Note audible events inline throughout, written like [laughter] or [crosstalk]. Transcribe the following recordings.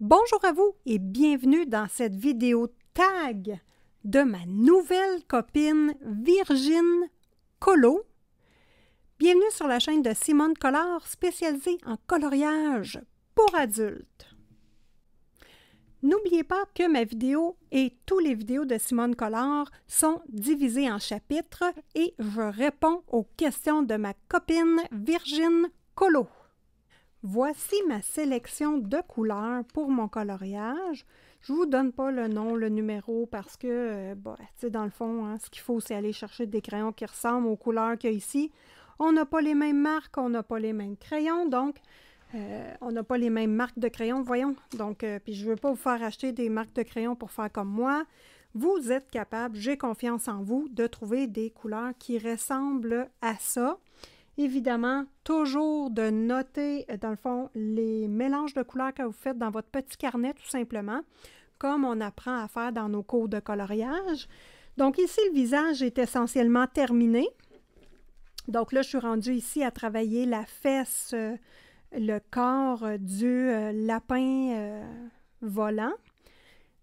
Bonjour à vous et bienvenue dans cette vidéo tag de ma nouvelle copine Virgin Colo. Bienvenue sur la chaîne de Simone Collard spécialisée en coloriage pour adultes. N'oubliez pas que ma vidéo et tous les vidéos de Simone Collard sont divisées en chapitres et je réponds aux questions de ma copine Virgin Colo. Voici ma sélection de couleurs pour mon coloriage. Je ne vous donne pas le nom, le numéro, parce que, euh, bah, tu sais, dans le fond, hein, ce qu'il faut, c'est aller chercher des crayons qui ressemblent aux couleurs qu'il y a ici. On n'a pas les mêmes marques, on n'a pas les mêmes crayons, donc euh, on n'a pas les mêmes marques de crayons, voyons. Donc, euh, puis je ne veux pas vous faire acheter des marques de crayons pour faire comme moi. Vous êtes capable, j'ai confiance en vous, de trouver des couleurs qui ressemblent à ça. Évidemment, toujours de noter, euh, dans le fond, les mélanges de couleurs que vous faites dans votre petit carnet, tout simplement, comme on apprend à faire dans nos cours de coloriage. Donc ici, le visage est essentiellement terminé. Donc là, je suis rendue ici à travailler la fesse, euh, le corps euh, du lapin volant.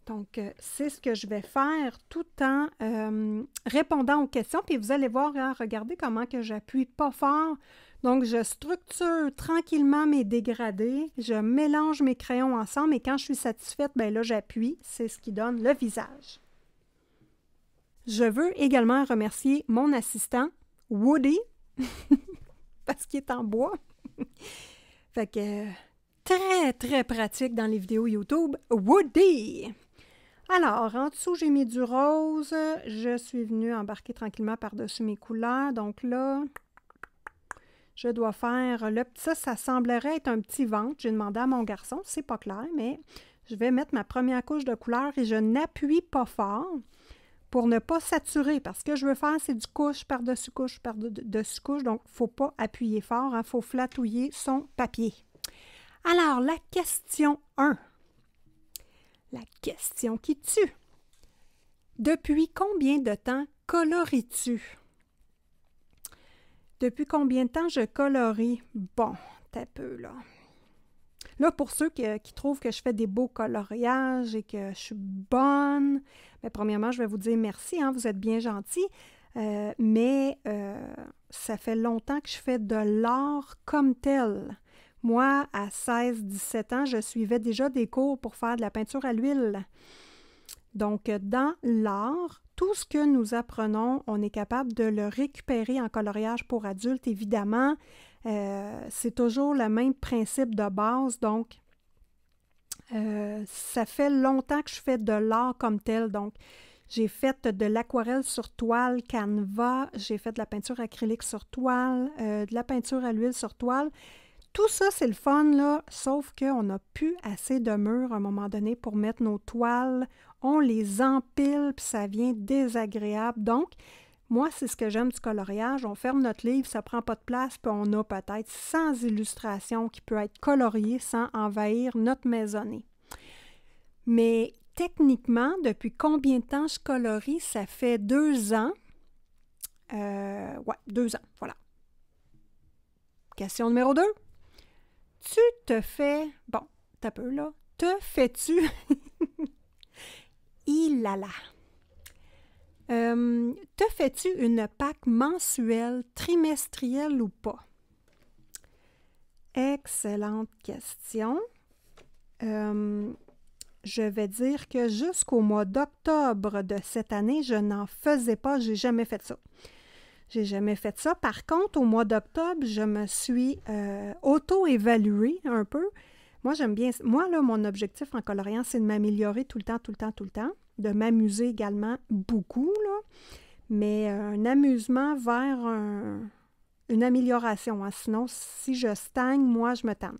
Donc, euh, c'est ce que je vais faire tout en euh, répondant aux questions. Puis vous allez voir, hein, regardez comment que j'appuie pas fort. Donc, je structure tranquillement mes dégradés, je mélange mes crayons ensemble et quand je suis satisfaite, ben là, j'appuie. C'est ce qui donne le visage. Je veux également remercier mon assistant, Woody, [laughs] parce qu'il est en bois. fait que euh, très, très pratique dans les vidéos YouTube, Woody! Alors, en dessous, j'ai mis du rose. Je suis venue embarquer tranquillement par-dessus mes couleurs. Donc là, je dois faire le petit. Ça, ça semblerait être un petit ventre. J'ai demandé à mon garçon, c'est pas clair, mais je vais mettre ma première couche de couleur et je n'appuie pas fort pour ne pas saturer. Parce que je veux faire, c'est du couche par-dessus couche par-dessus couche. Donc, il ne faut pas appuyer fort. Il hein. faut flatouiller son papier. Alors, la question 1. La question qui tue. Depuis combien de temps coloris-tu? Depuis combien de temps je colorie? Bon, t'as peu là. Là, pour ceux qui, trouvent que je fais des beaux coloriages et que je suis bonne, mais ben, premièrement, je vais vous dire merci, hein, vous êtes bien gentil, euh, mais euh, ça fait longtemps que je fais de l'art comme tel. Moi, à 16-17 ans, je suivais déjà des cours pour faire de la peinture à l'huile. Donc, dans l'art, tout ce que nous apprenons, on est capable de le récupérer en coloriage pour adultes, évidemment. Euh, c'est toujours le même principe de base, donc euh, ça fait longtemps que je fais de l'art comme tel, donc j'ai fait de l'aquarelle sur toile, canevas. j'ai fait de la peinture acrylique sur toile, euh, de la peinture à l'huile sur toile. Tout ça, c'est le fun, là, sauf qu'on n'a plus assez de murs à un moment donné pour mettre nos toiles. On les empile, puis ça vient désagréable. Donc, moi, c'est ce que j'aime du coloriage. On ferme notre livre, ça ne prend pas de place, puis on a peut-être 100 illustrations qui peuvent être coloriées sans envahir notre maisonnée. Mais techniquement, depuis combien de temps je colorie? Ça fait deux ans. Euh, ouais, deux ans, voilà. Question numéro deux tu te fais. Bon, t'as peu là. Te fais-tu. [laughs] Ilala. Euh, te fais-tu une PAC mensuelle, trimestrielle ou pas? Excellente question. Euh, je vais dire que jusqu'au mois d'octobre de cette année, je n'en faisais pas, j'ai jamais fait ça. J'ai jamais fait ça. Par contre, au mois d'octobre, je me suis euh, auto-évaluée un peu. Moi, j'aime bien. Moi, là, mon objectif en coloriant, c'est de m'améliorer tout le temps, tout le temps, tout le temps. De m'amuser également beaucoup, là. Mais euh, un amusement vers une amélioration. Hein. Sinon, si je stagne, moi, je me tanne.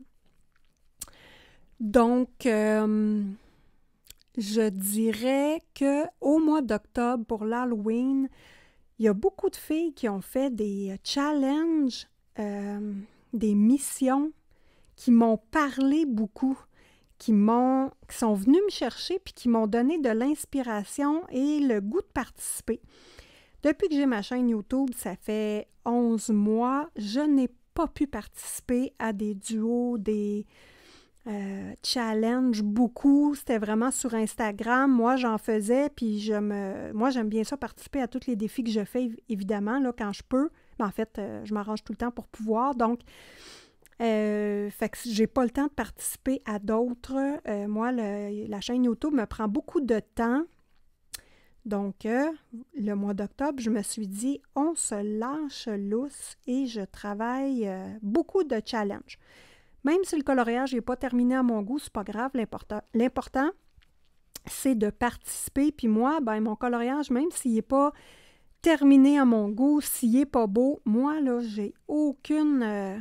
Donc, euh, je dirais que au mois d'octobre, pour l'Halloween, il y a beaucoup de filles qui ont fait des euh, challenges, euh, des missions, qui m'ont parlé beaucoup, qui, m'ont, qui sont venues me chercher, puis qui m'ont donné de l'inspiration et le goût de participer. Depuis que j'ai ma chaîne YouTube, ça fait 11 mois, je n'ai pas pu participer à des duos, des, euh, challenge beaucoup. C'était vraiment sur Instagram. Moi, j'en faisais, puis je me. Moi, j'aime bien ça participer à tous les défis que je fais, évidemment, là, quand je peux. Mais en fait, euh, je m'arrange tout le temps pour pouvoir. Donc, euh, fait que j'ai pas le temps de participer à d'autres. moi, la chaîne YouTube me prend beaucoup de temps. Donc, le mois d'octobre, je me suis dit, on se lâche lousse et je travaille beaucoup de challenges. Même si le coloriage n'est pas terminé à mon goût, c'est pas grave. L'important, c'est de participer. Puis moi, ben, mon coloriage, même s'il n'est pas terminé à mon goût, s'il n'est pas beau, moi, là, j'ai aucune. Euh,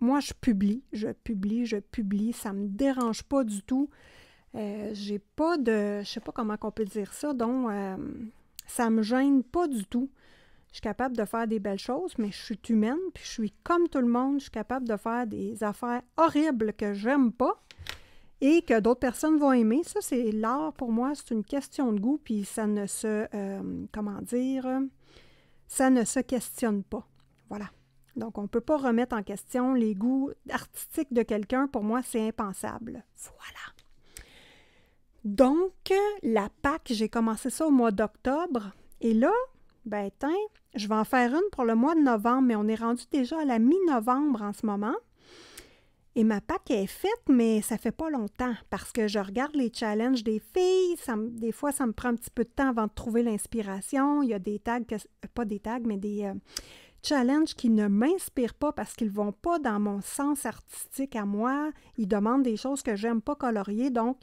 moi, je publie, je publie, je publie. Ça ne me dérange pas du tout. Euh, j'ai pas de. Je sais pas comment on peut dire ça. Donc, ça euh, ça me gêne pas du tout je suis capable de faire des belles choses, mais je suis humaine, puis je suis comme tout le monde, je suis capable de faire des affaires horribles que j'aime pas et que d'autres personnes vont aimer. Ça, c'est l'art pour moi, c'est une question de goût, puis ça ne se, euh, comment dire, ça ne se questionne pas. Voilà. Donc, on ne peut pas remettre en question les goûts artistiques de quelqu'un. Pour moi, c'est impensable. Voilà. Donc, la PAC, j'ai commencé ça au mois d'octobre. Et là, ben, tiens, je vais en faire une pour le mois de novembre, mais on est rendu déjà à la mi-novembre en ce moment. Et ma pack est faite, mais ça fait pas longtemps parce que je regarde les challenges des filles. des fois, ça me prend un petit peu de temps avant de trouver l'inspiration. Il y a des tags, que, euh, pas des tags, mais des euh, challenges qui ne m'inspirent pas parce qu'ils vont pas dans mon sens artistique à moi. Ils demandent des choses que j'aime pas colorier, donc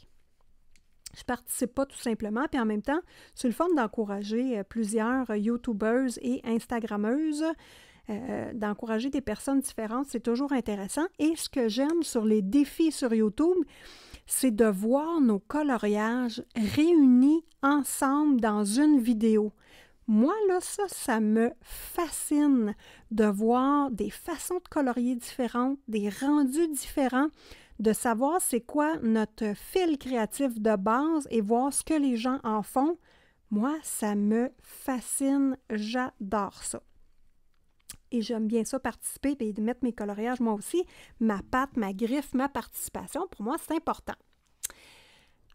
je participe pas tout simplement. Puis en même temps, c'est le fun d'encourager euh, plusieurs euh, YouTubeuses et Instagrammeuses, euh, d'encourager des personnes différentes. C'est toujours intéressant. Et ce que j'aime sur les défis sur YouTube, c'est de voir nos coloriages réunis ensemble dans une vidéo. Moi, là, ça, ça me fascine de voir des façons de colorier différentes, des rendus différents de savoir c'est quoi notre fil créatif de base et voir ce que les gens en font, moi, ça me fascine, j'adore ça. Et j'aime bien ça participer et de mettre mes coloriages moi aussi, ma patte, ma griffe, ma participation, pour moi, c'est important.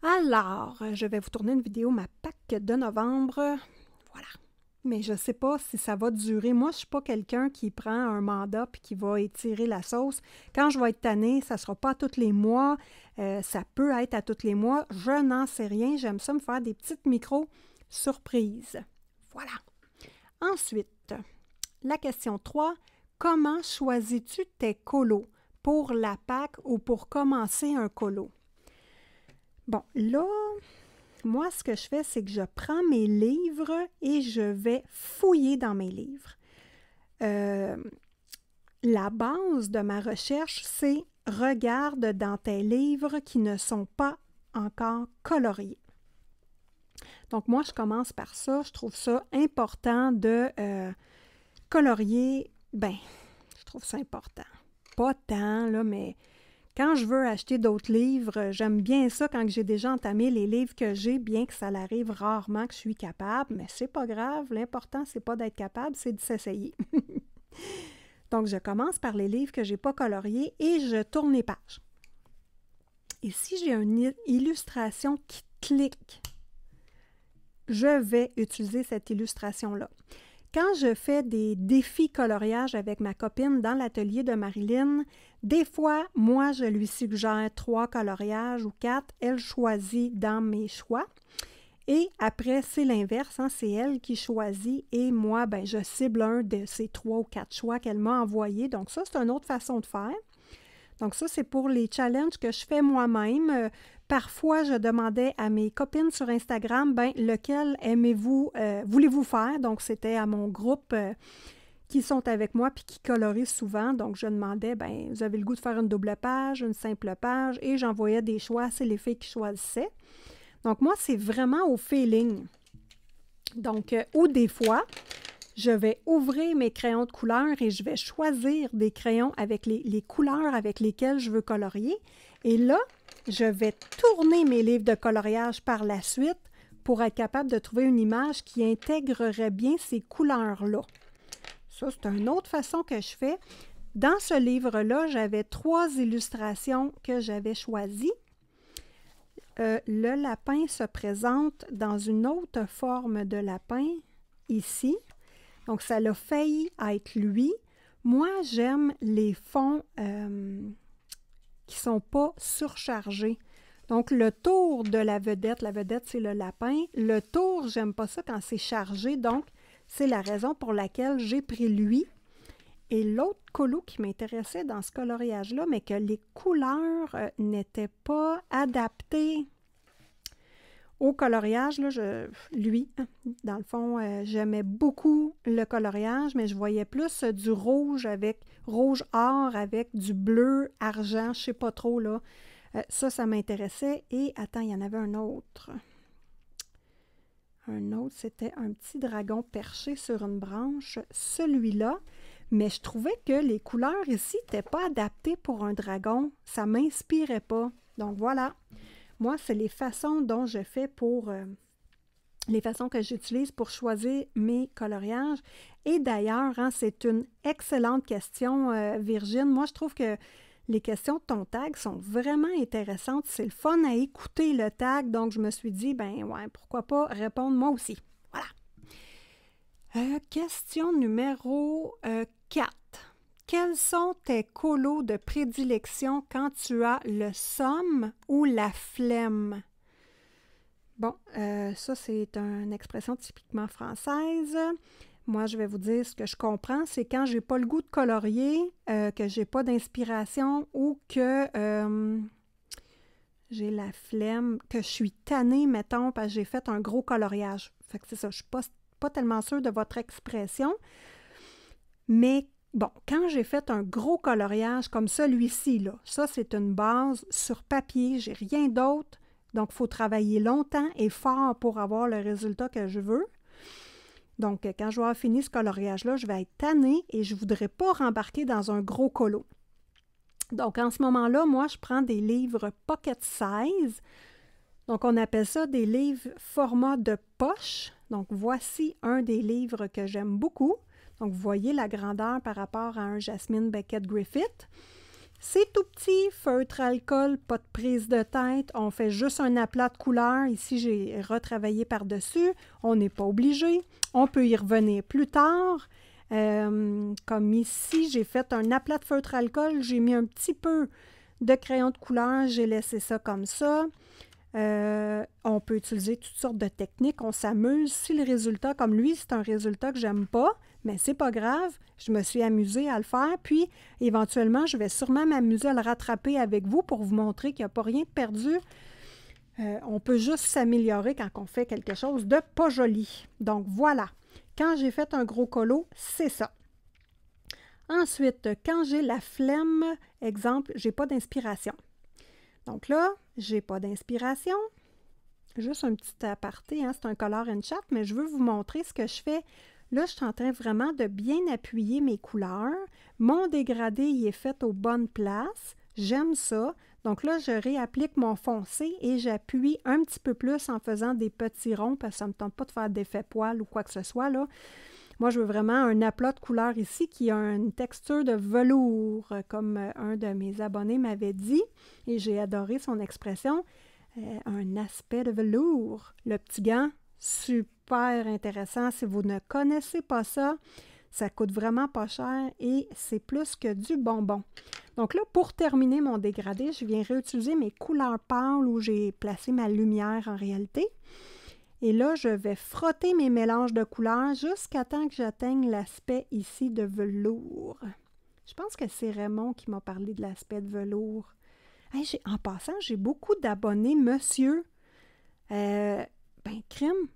Alors, je vais vous tourner une vidéo, ma PAC de novembre. Voilà. Mais je ne sais pas si ça va durer. Moi, je ne suis pas quelqu'un qui prend un mandat puis qui va étirer la sauce. Quand je vais être tanné, ça ne sera pas à tous les mois. Euh, ça peut être à tous les mois. Je n'en sais rien. J'aime ça me faire des petites micro-surprises. Voilà. Ensuite, la question 3. Comment choisis-tu tes colos pour la PAC ou pour commencer un colo? Bon, là, moi, ce que je fais, c'est que je prends mes livres et je vais fouiller dans mes livres. Euh, la base de ma recherche, c'est regarde dans tes livres qui ne sont pas encore coloriés. Donc moi, je commence par ça. Je trouve ça important de euh, colorier. Ben, je trouve ça important. Pas tant, là, mais quand je veux acheter d'autres livres, j'aime bien ça quand j'ai déjà entamé les livres que j'ai, bien que ça l'arrive rarement que je suis capable, mais c'est pas grave, l'important c'est pas d'être capable, c'est de s'essayer. [laughs] Donc je commence par les livres que j'ai pas coloriés et je tourne les pages. Et si j'ai une illustration qui clique, je vais utiliser cette illustration-là. Quand je fais des défis coloriage avec ma copine dans l'atelier de Marilyn, des fois, moi, je lui suggère trois coloriages ou quatre. Elle choisit dans mes choix. Et après, c'est l'inverse. Hein. c'est elle qui choisit et moi, ben, je cible un de ces trois ou quatre choix qu'elle m'a envoyés. Donc ça, c'est une autre façon de faire. Donc ça, c'est pour les challenges que je fais moi-même. Euh, Parfois, je demandais à mes copines sur Instagram, ben, lequel aimez-vous, euh, voulez-vous faire? Donc, c'était à mon groupe euh, qui sont avec moi puis qui colorisent souvent. Donc, je demandais, ben, vous avez le goût de faire une double page, une simple page, et j'envoyais des choix. C'est les filles qui choisissaient. Donc, moi, c'est vraiment au feeling. Donc, euh, ou des fois, je vais ouvrir mes crayons de couleur et je vais choisir des crayons avec les, les couleurs avec lesquelles je veux colorier. Et là, je vais tourner mes livres de coloriage par la suite pour être capable de trouver une image qui intégrerait bien ces couleurs-là. Ça, c'est une autre façon que je fais. Dans ce livre-là, j'avais trois illustrations que j'avais choisies. Euh, le lapin se présente dans une autre forme de lapin, ici. Donc, ça l'a failli être lui. Moi, j'aime les fonds euh, qui ne sont pas surchargés. Donc, le tour de la vedette, la vedette, c'est le lapin. Le tour, j'aime pas ça quand c'est chargé. Donc, c'est la raison pour laquelle j'ai pris lui. Et l'autre colo qui m'intéressait dans ce coloriage-là, mais que les couleurs euh, n'étaient pas adaptées au coloriage, là, je, lui, hein, dans le fond, euh, j'aimais beaucoup le coloriage, mais je voyais plus du rouge avec rouge or avec du bleu, argent, je sais pas trop là. Euh, ça, ça m'intéressait. Et attends, il y en avait un autre. Un autre, c'était un petit dragon perché sur une branche. Celui-là, mais je trouvais que les couleurs ici n'étaient pas adaptées pour un dragon. Ça ne m'inspirait pas. Donc voilà, moi, c'est les façons dont je fais pour euh, les façons que j'utilise pour choisir mes coloriages. Et d'ailleurs, hein, c'est une excellente question, euh, Virginie. Moi, je trouve que les questions de ton tag sont vraiment intéressantes. C'est le fun à écouter le tag, donc je me suis dit, ben ouais, pourquoi pas répondre moi aussi. Voilà. Euh, question numéro 4. Euh, Quels sont tes colos de prédilection quand tu as le somme ou la flemme? Bon, euh, ça, c'est une expression typiquement française. Moi, je vais vous dire ce que je comprends, c'est quand j'ai pas le goût de colorier, que euh, que j'ai pas d'inspiration ou que euh, j'ai la flemme, que je suis tannée, mettons, parce que j'ai fait un gros coloriage. Fait que c'est ça, je suis pas, tellement sûre de votre expression. Mais bon, quand j'ai fait un gros coloriage comme celui-ci, là, ça c'est une base sur papier, j'ai rien d'autre donc, il faut travailler longtemps et fort pour avoir le résultat que je veux. Donc, euh, quand je vais avoir fini ce coloriage-là, je vais être tannée et je ne voudrais pas rembarquer dans un gros colo. Donc, en ce moment-là, moi, je prends des livres pocket size. Donc, on appelle ça des livres format de poche. Donc, voici un des livres que j'aime beaucoup. Donc, vous voyez la grandeur par rapport à un Jasmine Beckett Griffith. C'est tout petit, feutre alcool, pas de prise de tête. On fait juste un aplat de couleur. Ici, j'ai retravaillé par-dessus. On n'est pas obligé. On peut y revenir plus tard. Euh, comme ici, j'ai fait un aplat de feutre alcool. J'ai mis un petit peu de crayon de couleur. J'ai laissé ça comme ça. Euh, on peut utiliser toutes sortes de techniques. On s'amuse. Si le résultat, comme lui, c'est un résultat que j'aime pas, mais c'est pas grave, je me suis amusée à le faire, puis éventuellement, je vais sûrement m'amuser à le rattraper avec vous pour vous montrer qu'il n'y a pas rien de perdu. Euh, on peut juste s'améliorer quand on fait quelque chose de pas joli. Donc voilà, quand j'ai fait un gros colo, c'est ça. Ensuite, quand j'ai la flemme, exemple, j'ai pas d'inspiration. Donc là, j'ai pas d'inspiration. Juste un petit aparté, hein, c'est un color and chat, mais je veux vous montrer ce que je fais Là, je suis en train vraiment de bien appuyer mes couleurs. Mon dégradé, il est fait aux bonnes places. J'aime ça. Donc là, je réapplique mon foncé et j'appuie un petit peu plus en faisant des petits ronds parce que ça ne me tente pas de faire d'effet poil ou quoi que ce soit. Là. Moi, je veux vraiment un aplat de couleur ici qui a une texture de velours, comme euh, un de mes abonnés m'avait dit, et j'ai adoré son expression, euh, un aspect de velours. Le petit gant, super intéressant. Si vous ne connaissez pas ça, ça coûte vraiment pas cher et c'est plus que du bonbon. Donc là, pour terminer mon dégradé, je viens réutiliser mes couleurs pâles où j'ai placé ma lumière en réalité. Et là, je vais frotter mes mélanges de couleurs jusqu'à temps que j'atteigne l'aspect ici de velours. Je pense que c'est Raymond qui m'a parlé de l'aspect de velours. en passant, j'ai beaucoup d'abonnés, monsieur. Euh, ben, crime,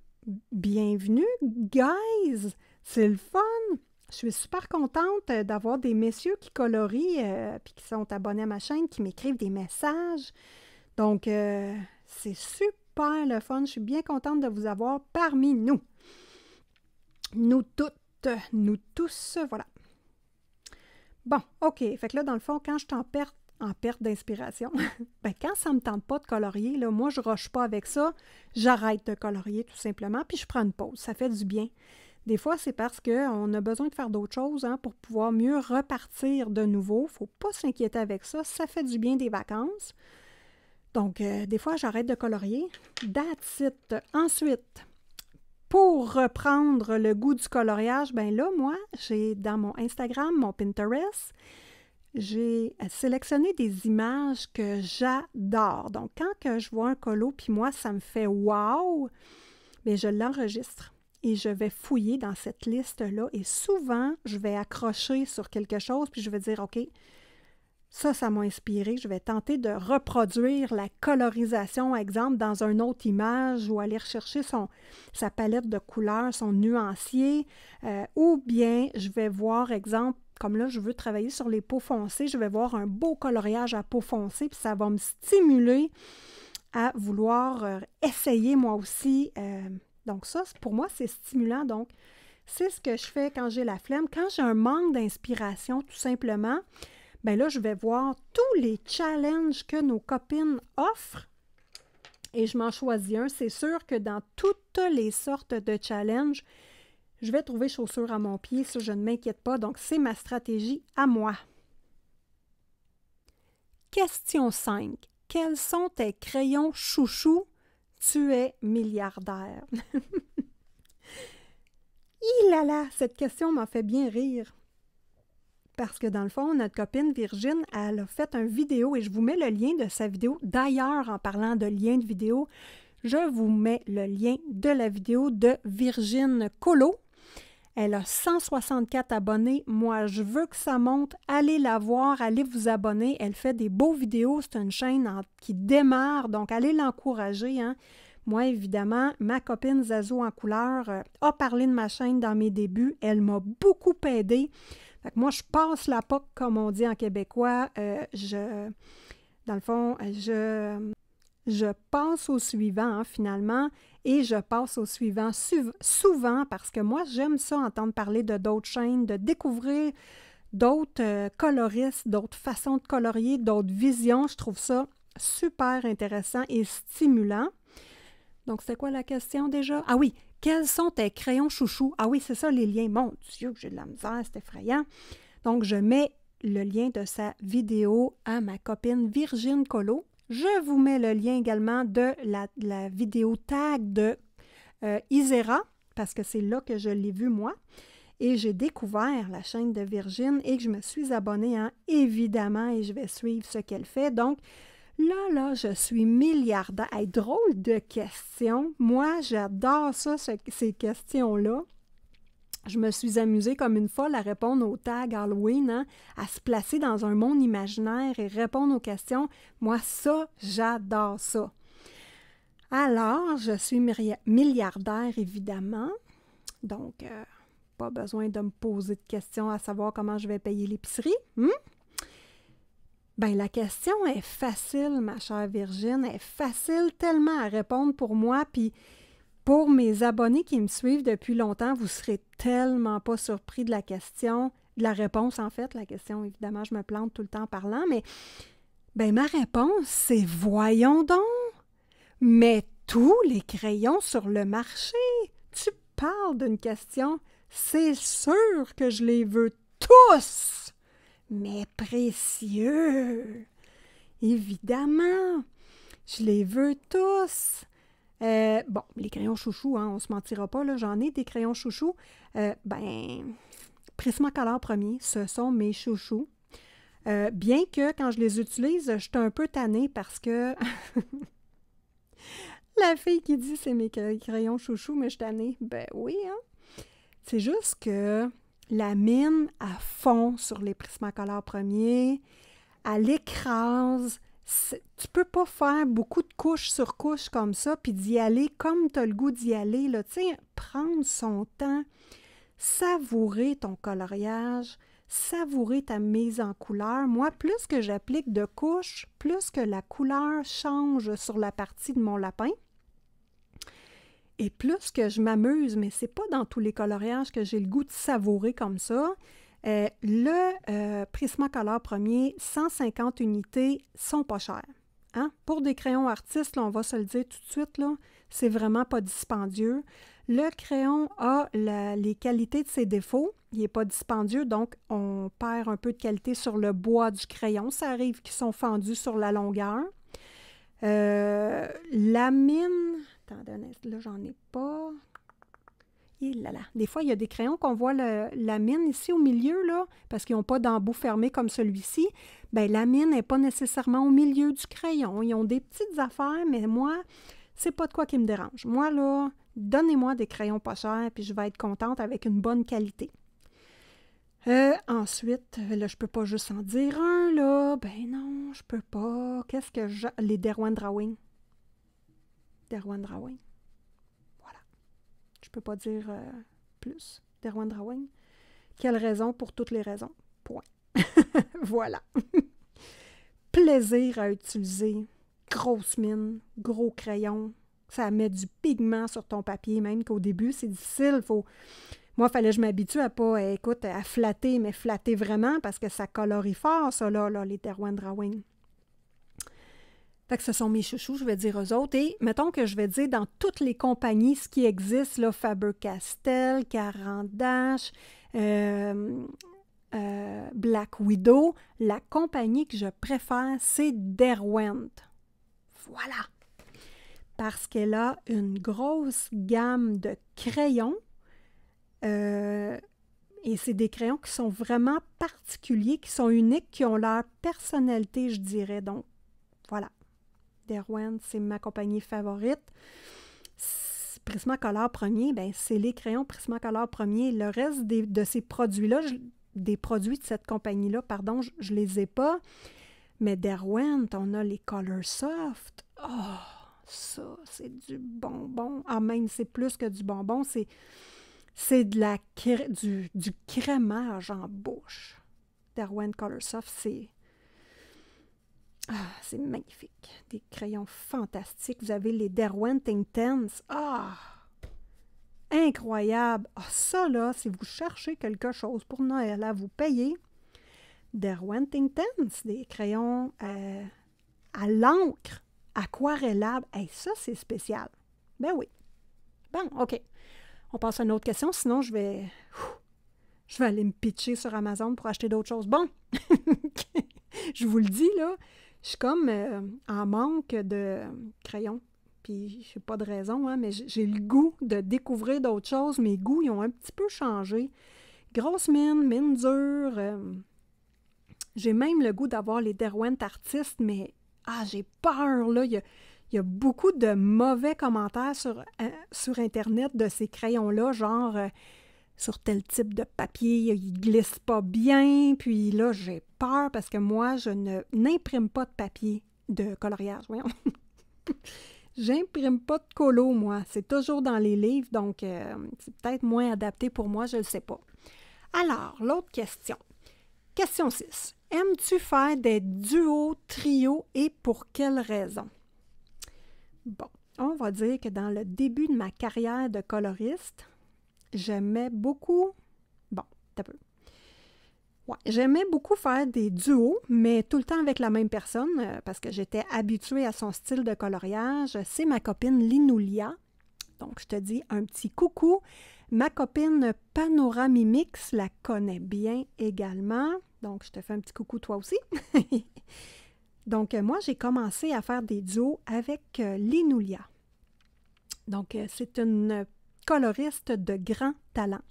Bienvenue, guys! C'est le fun! Je suis super contente euh, d'avoir des messieurs qui colorient et euh, qui sont abonnés à ma chaîne, qui m'écrivent des messages. Donc, euh, c'est super le fun. Je suis bien contente de vous avoir parmi nous. Nous toutes, nous tous, voilà. Bon, OK. Fait que là, dans le fond, quand je t'en perds en perte d'inspiration, [laughs] ben, quand ça ne me tente pas de colorier, là, moi, je ne roche pas avec ça, j'arrête de colorier tout simplement, puis je prends une pause. Ça fait du bien. Des fois, c'est parce qu'on a besoin de faire d'autres choses hein, pour pouvoir mieux repartir de nouveau. faut pas s'inquiéter avec ça. Ça fait du bien des vacances. Donc, euh, des fois, j'arrête de colorier. That's it. Ensuite, pour reprendre le goût du coloriage, ben là, moi, j'ai dans mon Instagram, mon Pinterest, j'ai sélectionné des images que j'adore. Donc, quand que je vois un colo, puis moi, ça me fait wow, mais ben, je l'enregistre et je vais fouiller dans cette liste-là. Et souvent, je vais accrocher sur quelque chose, puis je vais dire, OK, ça, ça m'a inspiré. Je vais tenter de reproduire la colorisation, exemple, dans une autre image ou aller rechercher son, sa palette de couleurs, son nuancier. Euh, ou bien, je vais voir, exemple, comme là, je veux travailler sur les peaux foncées, je vais voir un beau coloriage à peau foncée, puis ça va me stimuler à vouloir euh, essayer moi aussi. Euh, donc ça, pour moi, c'est stimulant. Donc, c'est ce que je fais quand j'ai la flemme. Quand j'ai un manque d'inspiration, tout simplement, ben là, je vais voir tous les challenges que nos copines offrent et je m'en choisis un. C'est sûr que dans toutes les sortes de challenges, je vais trouver chaussures à mon pied, ça je ne m'inquiète pas, donc c'est ma stratégie à moi. Question 5. Quels sont tes crayons chouchous? Tu es milliardaire. [laughs] Il là, cette question m'a fait bien rire. Parce que dans le fond, notre copine Virginie, elle a fait un vidéo et je vous mets le lien de sa vidéo. D'ailleurs, en parlant de lien de vidéo, je vous mets le lien de la vidéo de Virgine Colo elle a 164 abonnés. Moi, je veux que ça monte. Allez la voir, allez vous abonner. Elle fait des beaux vidéos. C'est une chaîne qui démarre, donc allez l'encourager. Hein. Moi, évidemment, ma copine Zazo en couleur euh, a parlé de ma chaîne dans mes débuts. Elle m'a beaucoup aidé. moi, je passe la poque, comme on dit en québécois. Euh, je, dans le fond, je, je passe au suivant hein, finalement et je passe au suivant souvent parce que moi j'aime ça entendre parler de d'autres chaînes, de découvrir d'autres euh, coloristes, d'autres façons de colorier, d'autres visions. Je trouve ça super intéressant et stimulant. Donc c'est quoi la question déjà? Ah oui, quels sont tes crayons chouchous? Ah oui, c'est ça les liens. Mon Dieu, j'ai de la misère, c'est effrayant. Donc je mets le lien de sa vidéo à ma copine Virginie colo je vous mets le lien également de la, vidéo tag de euh, Isera, parce que c'est là que je l'ai vu, moi. Et j'ai découvert la chaîne de Virgin et que je me suis abonnée, hein, évidemment, et je vais suivre ce qu'elle fait. Donc, Là, là, je suis milliardaire. Hey, drôle de question. Moi, j'adore ça, ces questions-là je me suis amusée comme une folle à répondre aux tags Halloween, hein, à se placer dans un monde imaginaire et répondre aux questions. Moi, ça, j'adore ça. Alors, je suis milliardaire, évidemment. Donc, euh, pas besoin de me poser de questions à savoir comment je vais payer l'épicerie. Hmm? Ben, la question est facile, ma chère Virginie, est facile tellement à répondre pour moi, puis pour mes abonnés qui me suivent depuis longtemps, vous serez tellement pas surpris de la question, de la réponse en fait. La question, évidemment, je me plante tout le temps en parlant, mais ben, ma réponse, c'est voyons donc. Mais tous les crayons sur le marché, tu parles d'une question, c'est sûr que je les veux tous. Mais précieux. Évidemment, je les veux tous. Euh, bon, les crayons chouchous, hein, on se mentira pas, j'en ai des crayons chouchous. Euh, ben, Prismacolor premier, ce sont mes chouchous. Euh, bien que quand je les utilise, je suis un peu tannée parce que [laughs] la fille qui dit c'est mes crayons chouchous, mais je suis tannée. Ben oui, hein? C'est juste que la mine à fond sur les Prismacolor premiers, elle écrase tu peux pas faire beaucoup de couches sur couches comme ça, puis d'y aller comme tu as le goût d'y aller. Là. sais, prendre son temps, savourer ton coloriage, savourer ta mise en couleur. Moi, plus que j'applique de couches, plus que la couleur change sur la partie de mon lapin. Et plus que je m'amuse, mais c'est pas dans tous les coloriages que j'ai le goût de savourer comme ça. Euh, le euh, Prismacolor premier, 150 unités, sont pas chères. Hein? Pour des crayons artistes, on va se le dire tout de suite, là, c'est vraiment pas dispendieux. Le crayon a les qualités de ses défauts. Il n'est pas dispendieux, donc on perd un peu de qualité sur le bois du crayon. Ça arrive qu'ils sont fendus sur la longueur. Euh, la mine, attendez, là j'en ai pas. Des fois, il y a des crayons qu'on voit la mine ici au milieu, là, parce qu'ils n'ont pas d'embout fermé comme celui-ci. Bien, la mine n'est pas nécessairement au milieu du crayon. Ils ont des petites affaires, mais moi, c'est pas de quoi qui me dérange. Moi, là, donnez-moi des crayons pas chers, puis je vais être contente avec une bonne qualité. Euh, ensuite, euh, là, je peux pas juste en dire un, là. Ben non, je peux pas. Qu'est-ce que j'ai? Les Derwent Drawing. Derwent Drawing peux pas dire euh, plus Derwent Drawing. Quelle raison pour toutes les raisons. Point. [laughs] voilà. [laughs] Plaisir à utiliser. Grosse mine, gros crayon. Ça met du pigment sur ton papier, même qu'au début, c'est difficile. Faut... Moi, il fallait que je m'habitue à pas, eh, écoute, à flatter, mais flatter vraiment parce que ça colorie fort, ça, là, les Derwent Drawing. Fait que ce sont mes chouchous, je vais dire aux autres. Et mettons que je vais dire dans toutes les compagnies, ce qui existe, là, Faber-Castell, Carandache, euh, euh, Black Widow, la compagnie que je préfère, c'est Derwent. Voilà! Parce qu'elle a une grosse gamme de crayons. Euh, et c'est des crayons qui sont vraiment particuliers, qui sont uniques, qui ont leur personnalité, je dirais. Donc, voilà. Derwent, c'est ma compagnie favorite. Prismacolor premier, ben, c'est les crayons Prismacolor premier. Le reste de ces produits-là, des produits de cette compagnie-là, pardon, je, ne les ai pas. Mais Derwent, on a les Color Soft. Oh, ça, c'est du bonbon. Ah, même, c'est plus que du bonbon, c'est, c'est de la, du, du crémage en bouche. Derwent Color Soft, c'est, ah, c'est magnifique. Des crayons fantastiques. Vous avez les Derwent Intense. Ah! Incroyable! Ah, ça là, si vous cherchez quelque chose pour Noël à vous payer, Derwent Intense, des crayons euh, à l'encre aquarellables, et ça, c'est spécial. Ben oui. Bon, OK. On passe à une autre question, sinon je vais. je vais aller me pitcher sur Amazon pour acheter d'autres choses. Bon! [laughs] je vous le dis, là, je suis comme euh, en manque de crayons. Puis, je n'ai pas de raison, hein, mais j'ai le goût de découvrir d'autres choses. Mes goûts, ils ont un petit peu changé. Grosse mine, mine dure. Euh, j'ai même le goût d'avoir les Derwent artistes, mais ah, j'ai peur, là. Il y a, beaucoup de mauvais commentaires sur, euh, sur Internet de ces crayons-là, genre sur tel type de papier, il glisse pas bien, puis là, j'ai peur parce que moi, je n'imprime pas de papier de coloriage, voyons. [laughs] J'imprime pas de colo, moi. C'est toujours dans les livres, donc euh, c'est peut-être moins adapté pour moi, je ne le sais pas. Alors, l'autre question. Question 6. Aimes-tu faire des duos, trios et pour quelles raisons? Bon, on va dire que dans le début de ma carrière de coloriste, j'aimais beaucoup. Bon, peu. j'aimais beaucoup faire des duos, mais tout le temps avec la même personne, euh, parce que j'étais habituée à son style de coloriage. C'est ma copine Linoulia. Donc, je te dis un petit coucou. Ma copine Panoramimix la connaît bien également. Donc, je te fais un petit coucou toi aussi. [laughs] Donc, euh, moi, j'ai commencé à faire des duos avec euh, Linulia. Donc, c'est une coloriste de grand talent.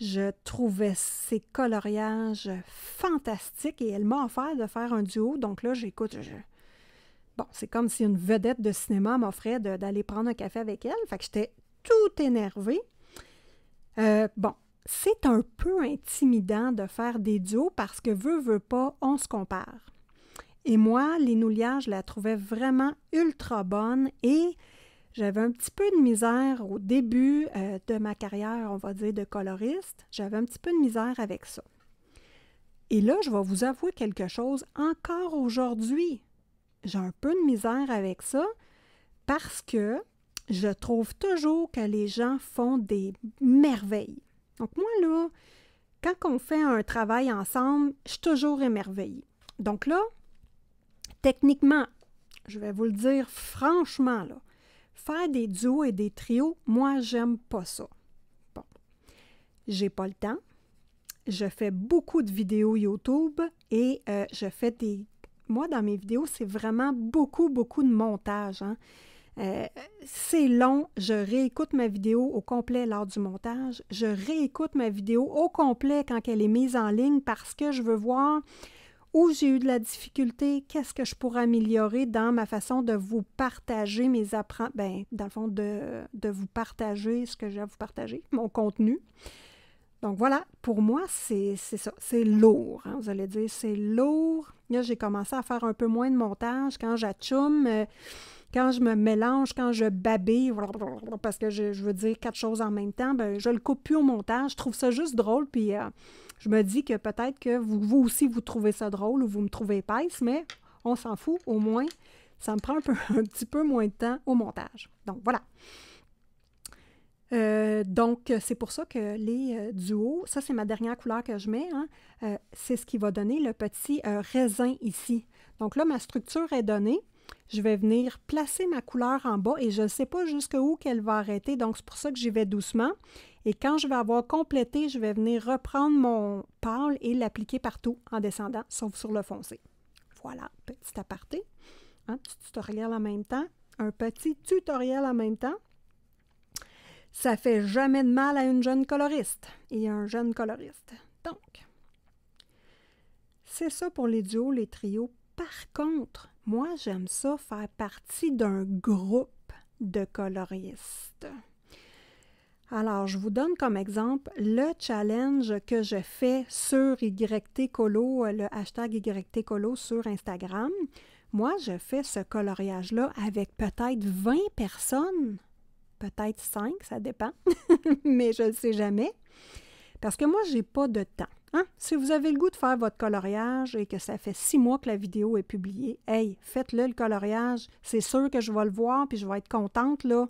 Je trouvais ses coloriages fantastiques et elle m'a offert de faire un duo. Donc là, j'écoute. Bon, c'est comme si une vedette de cinéma m'offrait d'aller prendre un café avec elle. Fait que j'étais tout énervée. Euh, bon, c'est un peu intimidant de faire des duos parce que veut, veut pas, on se compare. Et moi, Linoulia, je la trouvais vraiment ultra bonne et j'avais un petit peu de misère au début euh, de ma carrière, on va dire, de coloriste. J'avais un petit peu de misère avec ça. Et là, je vais vous avouer quelque chose encore aujourd'hui. J'ai un peu de misère avec ça parce que je trouve toujours que les gens font des merveilles. Donc moi, là, quand on fait un travail ensemble, je suis toujours émerveillée. Donc là, techniquement, je vais vous le dire franchement, là, Faire des duos et des trios, moi, j'aime pas ça. Bon, j'ai pas le temps. Je fais beaucoup de vidéos YouTube et euh, je fais des. Moi, dans mes vidéos, c'est vraiment beaucoup, beaucoup de montage. Hein. Euh, c'est long, je réécoute ma vidéo au complet lors du montage, je réécoute ma vidéo au complet quand elle est mise en ligne parce que je veux voir où j'ai eu de la difficulté, qu'est-ce que je pourrais améliorer dans ma façon de vous partager mes apprentissages, ben, dans le fond, de, vous partager ce que j'ai à vous partager, [laughs] mon contenu. Donc voilà, pour moi, c'est ça, c'est lourd. Hein, vous allez dire, c'est lourd. Là, j'ai commencé à faire un peu moins de montage. Quand j'achume. Euh, quand je me mélange, quand je babille, parce que je, veux dire quatre choses en même temps, ben, je le coupe plus au montage. Je trouve ça juste drôle, puis euh, je me dis que peut-être que vous, vous, aussi, vous trouvez ça drôle ou vous me trouvez épaisse, mais on s'en fout, au moins, ça me prend un, petit peu moins de temps au montage. Donc, voilà. Euh, donc, c'est pour ça que les euh, duos, ça c'est ma dernière couleur que je mets, hein, c'est ce qui va donner le petit raisin ici. Donc là, ma structure est donnée je vais venir placer ma couleur en bas et je ne sais pas jusqu'où qu'elle va arrêter, donc c'est pour ça que j'y vais doucement. Et quand je vais avoir complété, je vais venir reprendre mon pâle et l'appliquer partout en descendant, sauf sur le foncé. Voilà, petit aparté. Un hein, petit tutoriel en même temps. Un petit tutoriel en même temps. Ça fait jamais de mal à une jeune coloriste et un jeune coloriste. Donc, c'est ça pour les duos, les trios. Par contre, moi, j'aime ça faire partie d'un groupe de coloristes. Alors, je vous donne comme exemple le challenge que je fais sur Ytcolo, le hashtag Ytcolo sur Instagram. Moi, je fais ce coloriage-là avec peut-être 20 personnes, peut-être 5, ça dépend, [laughs] mais je ne sais jamais, parce que moi, je n'ai pas de temps. Hein? Si vous avez le goût de faire votre coloriage et que ça fait six mois que la vidéo est publiée, hey, faites-le le coloriage. C'est sûr que je vais le voir puis je vais être contente, là.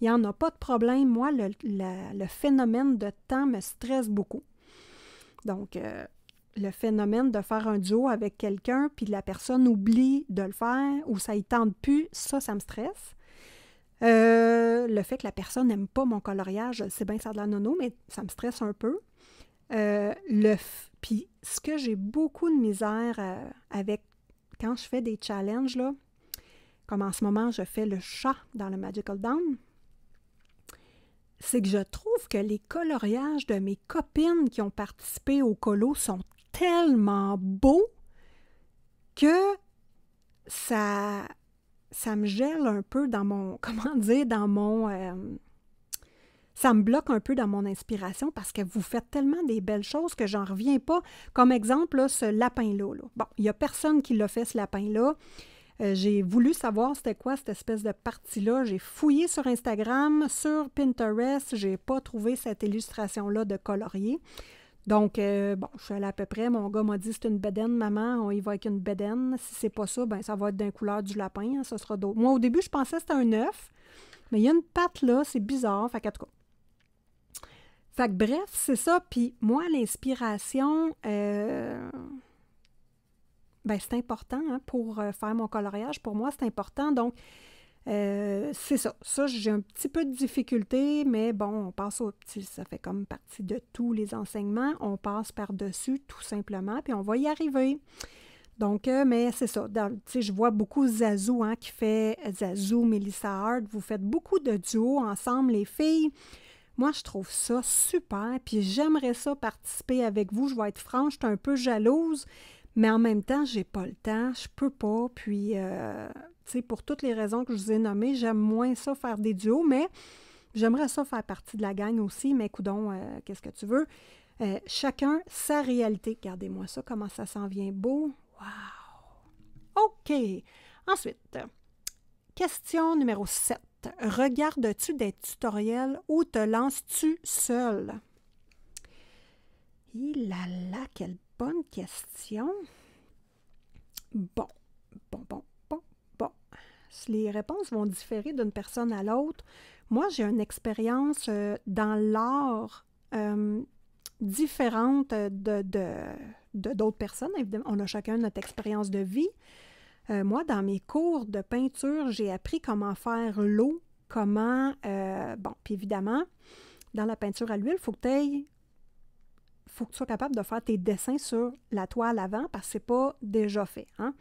Il n'y en a pas de problème. Moi, le, phénomène de temps me stresse beaucoup. Donc, euh, le phénomène de faire un duo avec quelqu'un puis la personne oublie de le faire ou ça ne tente plus, ça, ça me stresse. Euh, le fait que la personne n'aime pas mon coloriage, c'est bien ça de la nono, mais ça me stresse un peu euh, l'œuf. Puis ce que j'ai beaucoup de misère euh, avec quand je fais des challenges, là, comme en ce moment je fais le chat dans le Magical Down, c'est que je trouve que les coloriages de mes copines qui ont participé au colo sont tellement beaux que ça ça me gèle un peu dans mon [laughs] comment dire dans mon euh, ça me bloque un peu dans mon inspiration parce que vous faites tellement des belles choses que j'en reviens pas. Comme exemple, ce lapin-là. Bon, il n'y a personne qui l'a fait, ce lapin-là. Euh, j'ai voulu savoir c'était quoi cette espèce de partie-là. J'ai fouillé sur Instagram, sur Pinterest. J'ai pas trouvé cette illustration-là de colorier. Donc, euh, bon, je suis allée à peu près. Mon gars m'a dit c'est une bedaine, maman, Il va avec une bedaine. Si c'est pas ça, ben ça va être d'un couleur du lapin. ça hein. sera d'autres. Moi, au début, je pensais que c'était un œuf. Mais il y a une patte là, c'est bizarre. Fait quatre fait bref, c'est ça. Puis moi, l'inspiration, euh, ben, c'est important hein, pour euh, faire mon coloriage. Pour moi, c'est important. Donc, euh, c'est ça. Ça, j'ai un petit peu de difficulté, mais bon, on passe au petit. Ça fait comme partie de tous les enseignements. On passe par-dessus tout simplement, puis on va y arriver. Donc, mais c'est ça. sais, je vois beaucoup Zazou hein, qui fait Zazou, Melissa Hart. Vous faites beaucoup de duos ensemble, les filles. Moi, je trouve ça super, puis j'aimerais ça participer avec vous. Je vais être franche, je suis un peu jalouse, mais en même temps, j'ai pas le temps, je peux pas. Puis, euh, tu sais, pour toutes les raisons que je vous ai nommées, j'aime moins ça faire des duos, mais j'aimerais ça faire partie de la gang aussi. Mais coudon, euh, qu'est-ce que tu veux? Euh, chacun sa réalité. Regardez-moi ça, comment ça s'en vient beau. Wow! OK. Ensuite, question numéro 7 regardes-tu des tutoriels ou te lances-tu seul? Il a quelle bonne question. Bon, bon, bon, bon, bon. Les réponses vont différer d'une personne à l'autre. Moi, j'ai une expérience euh, dans l'art euh, différente de d'autres personnes. Évidemment, on a chacun notre expérience de vie. Euh, moi, dans mes cours de peinture, j'ai appris comment faire l'eau, comment... Euh, bon, puis évidemment, dans la peinture à l'huile, il faut que tu faut que tu sois capable de faire tes dessins sur la toile avant parce que c'est pas déjà fait. Hein?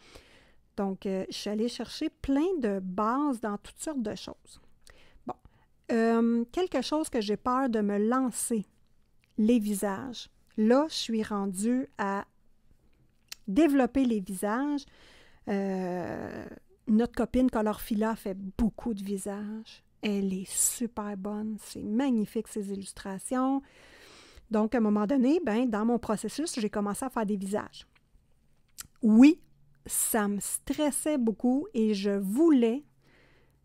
Donc, euh, je suis allée chercher plein de bases dans toutes sortes de choses. Bon, quelque chose que j'ai peur de me lancer, les visages. Là, je suis rendue à développer les visages. Euh, notre copine Colorfila fait beaucoup de visages. Elle est super bonne. C'est magnifique, ses illustrations. Donc, à un moment donné, ben, dans mon processus, j'ai commencé à faire des visages. Oui, ça me stressait beaucoup et je voulais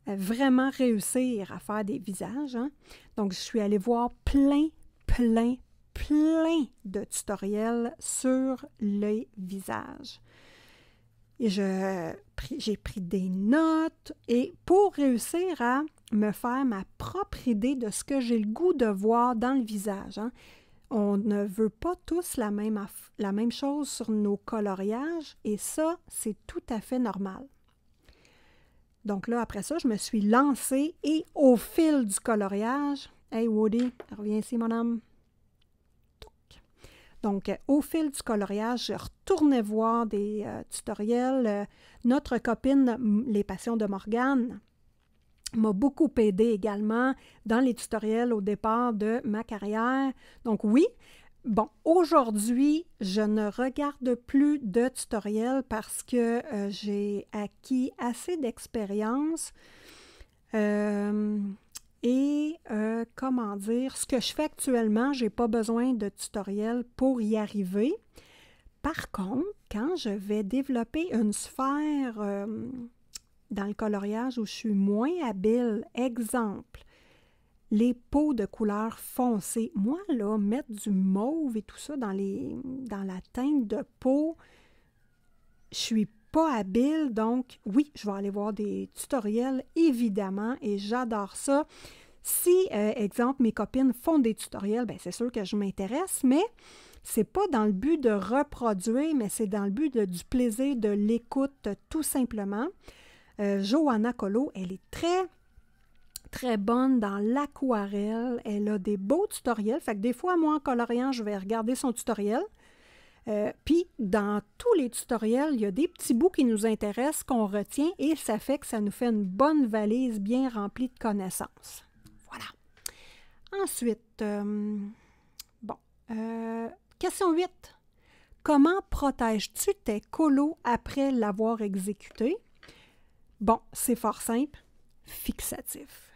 euh, vraiment réussir à faire des visages. Hein. Donc, je suis allée voir plein, plein, plein de tutoriels sur les visages j'ai pris des notes. Et pour réussir à me faire ma propre idée de ce que j'ai le goût de voir dans le visage, hein, on ne veut pas tous la même, la même chose sur nos coloriages. Et ça, c'est tout à fait normal. Donc là, après ça, je me suis lancée et au fil du coloriage, Hey Woody, reviens ici, mon homme. Donc, euh, au fil du coloriage, je retournais voir des euh, tutoriels. Euh, notre copine, Les Passions de Morgane, m'a beaucoup aidé également dans les tutoriels au départ de ma carrière. Donc oui, bon, aujourd'hui, je ne regarde plus de tutoriels parce que j'ai acquis assez d'expérience. Euh, et euh, comment dire, ce que je fais actuellement, je n'ai pas besoin de tutoriel pour y arriver. Par contre, quand je vais développer une sphère euh, dans le coloriage où je suis moins habile, exemple, les peaux de couleur foncée. Moi, là, mettre du mauve et tout ça dans, les, dans la teinte de peau, je suis pas habile, donc oui, je vais aller voir des tutoriels, évidemment, et j'adore ça. Si, euh, exemple, mes copines font des tutoriels, bien, c'est sûr que je m'intéresse, mais c'est pas dans le but de reproduire, mais c'est dans le but du plaisir, de l'écoute, tout simplement. Euh, Johanna Colo, elle est très, très bonne dans l'aquarelle. Elle a des beaux tutoriels. Fait que des fois, moi, en coloriant, je vais regarder son tutoriel. Euh, puis, dans tous les tutoriels, il y a des petits bouts qui nous intéressent, qu'on retient, et ça fait que ça nous fait une bonne valise bien remplie de connaissances. Voilà. Ensuite, euh, bon, euh, question 8. Comment protèges-tu tes colos après l'avoir exécuté? Bon, c'est fort simple, fixatif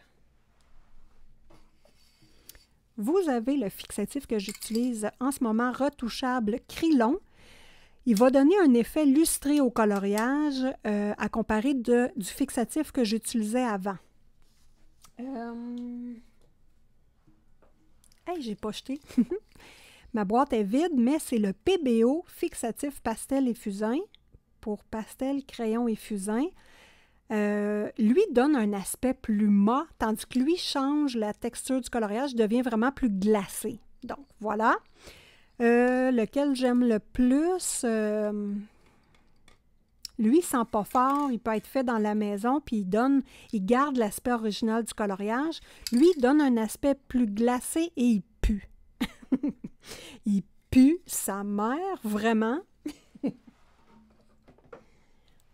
vous avez le fixatif que j'utilise en ce moment, retouchable Crylon. Il va donner un effet lustré au coloriage euh, à comparer du fixatif que j'utilisais avant. Euh... j'ai pas jeté. [laughs] Ma boîte est vide, mais c'est le PBO fixatif pastel et fusain pour pastel, crayon et fusain. Euh, lui donne un aspect plus mat, tandis que lui change la texture du coloriage, devient vraiment plus glacé. Donc voilà. Euh, lequel j'aime le plus? Euh, lui, il sent pas fort, il peut être fait dans la maison, puis il donne, il garde l'aspect original du coloriage. Lui, donne un aspect plus glacé et il pue. [laughs] il pue sa mère, vraiment.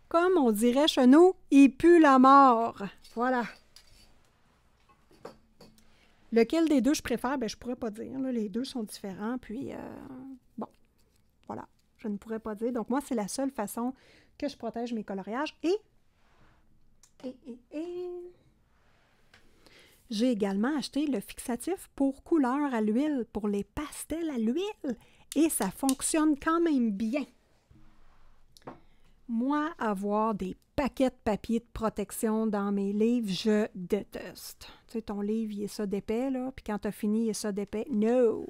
Comme on dirait chez nous, il pue la mort. Voilà. Lequel des deux je préfère, ben, je ne pourrais pas dire. les deux sont différents. Puis, euh, bon, voilà, je ne pourrais pas dire. Donc, moi, c'est la seule façon que je protège mes coloriages. Et, et, et, et... j'ai également acheté le fixatif pour couleur à l'huile, pour les pastels à l'huile. Et ça fonctionne quand même bien. Moi, avoir des paquets de papier de protection dans mes livres, je déteste. Tu sais, ton livre, il est ça d'épais, là, puis quand tu fini, il est ça d'épais. No!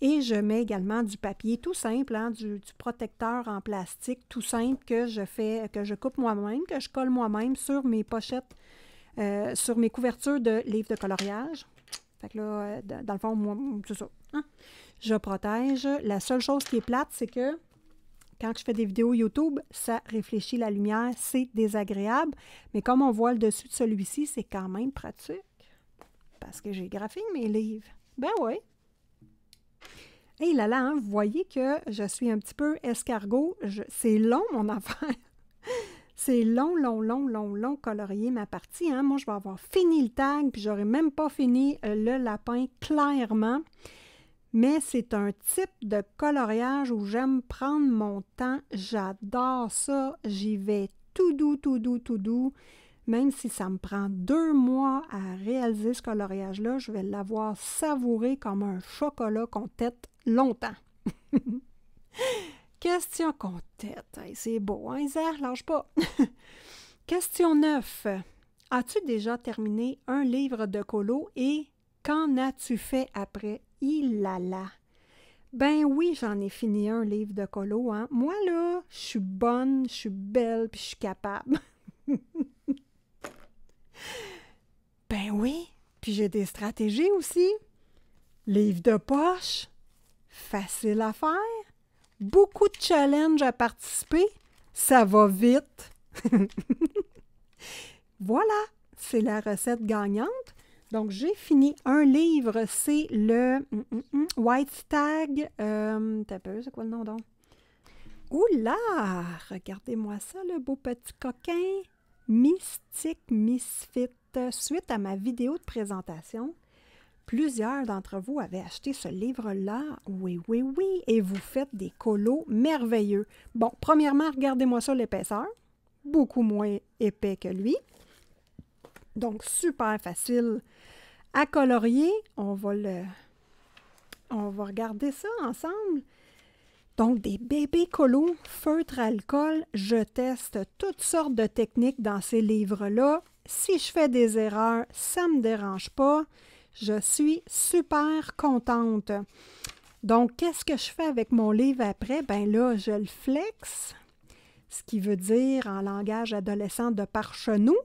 Et je mets également du papier tout simple, hein, du, protecteur en plastique tout simple que je fais, que je coupe moi-même, que je colle moi-même sur mes pochettes, euh, sur mes couvertures de livres de coloriage. Fait que là, euh, dans le fond, moi, ça. Hein. Je protège. La seule chose qui est plate, c'est que quand je fais des vidéos YouTube, ça réfléchit la lumière, c'est désagréable, mais comme on voit le dessus de celui-ci, c'est quand même pratique parce que j'ai graphié mes livres. Ben oui. Et là là, hein, vous voyez que je suis un petit peu escargot. C'est long mon [laughs] affaire. c'est long, long, long, long, long colorier ma partie. Hein. Moi, je vais avoir fini le tag, puis j'aurai même pas fini euh, le lapin clairement mais c'est un type de coloriage où j'aime prendre mon temps. J'adore ça. J'y vais tout doux, tout doux, tout doux. Même si ça me prend deux mois à réaliser ce coloriage-là, je vais l'avoir savouré comme un chocolat qu'on tête longtemps. [laughs] Question qu'on c'est beau, hein, Isère? Lâche pas. [laughs] Question 9. As-tu déjà terminé un livre de colo et qu'en as-tu fait après? Il a là. Ben oui, j'en ai fini un livre de colo, hein. Moi là, je suis bonne, je suis belle, puis je suis capable. [laughs] ben oui, puis j'ai des stratégies aussi. Livre de poche, facile à faire, beaucoup de challenges à participer, ça va vite. [laughs] voilà, c'est la recette gagnante. Donc, j'ai fini un livre, c'est le hum, hum, hum, White Stag. Euh, T'as c'est quoi le nom donc? Oula! Regardez-moi ça, le beau petit coquin. Mystique Misfit. Suite à ma vidéo de présentation, plusieurs d'entre vous avaient acheté ce livre-là. Oui, oui, oui. Et vous faites des colos merveilleux. Bon, premièrement, regardez-moi ça, l'épaisseur. Beaucoup moins épais que lui. Donc, super facile à colorier, on va le... On va regarder ça ensemble. Donc, des bébés colos, feutre alcool, je teste toutes sortes de techniques dans ces livres-là. Si je fais des erreurs, ça me dérange pas. Je suis super contente. Donc, qu'est-ce que je fais avec mon livre après? Ben là, je le flex. ce qui veut dire en langage adolescent de parchenou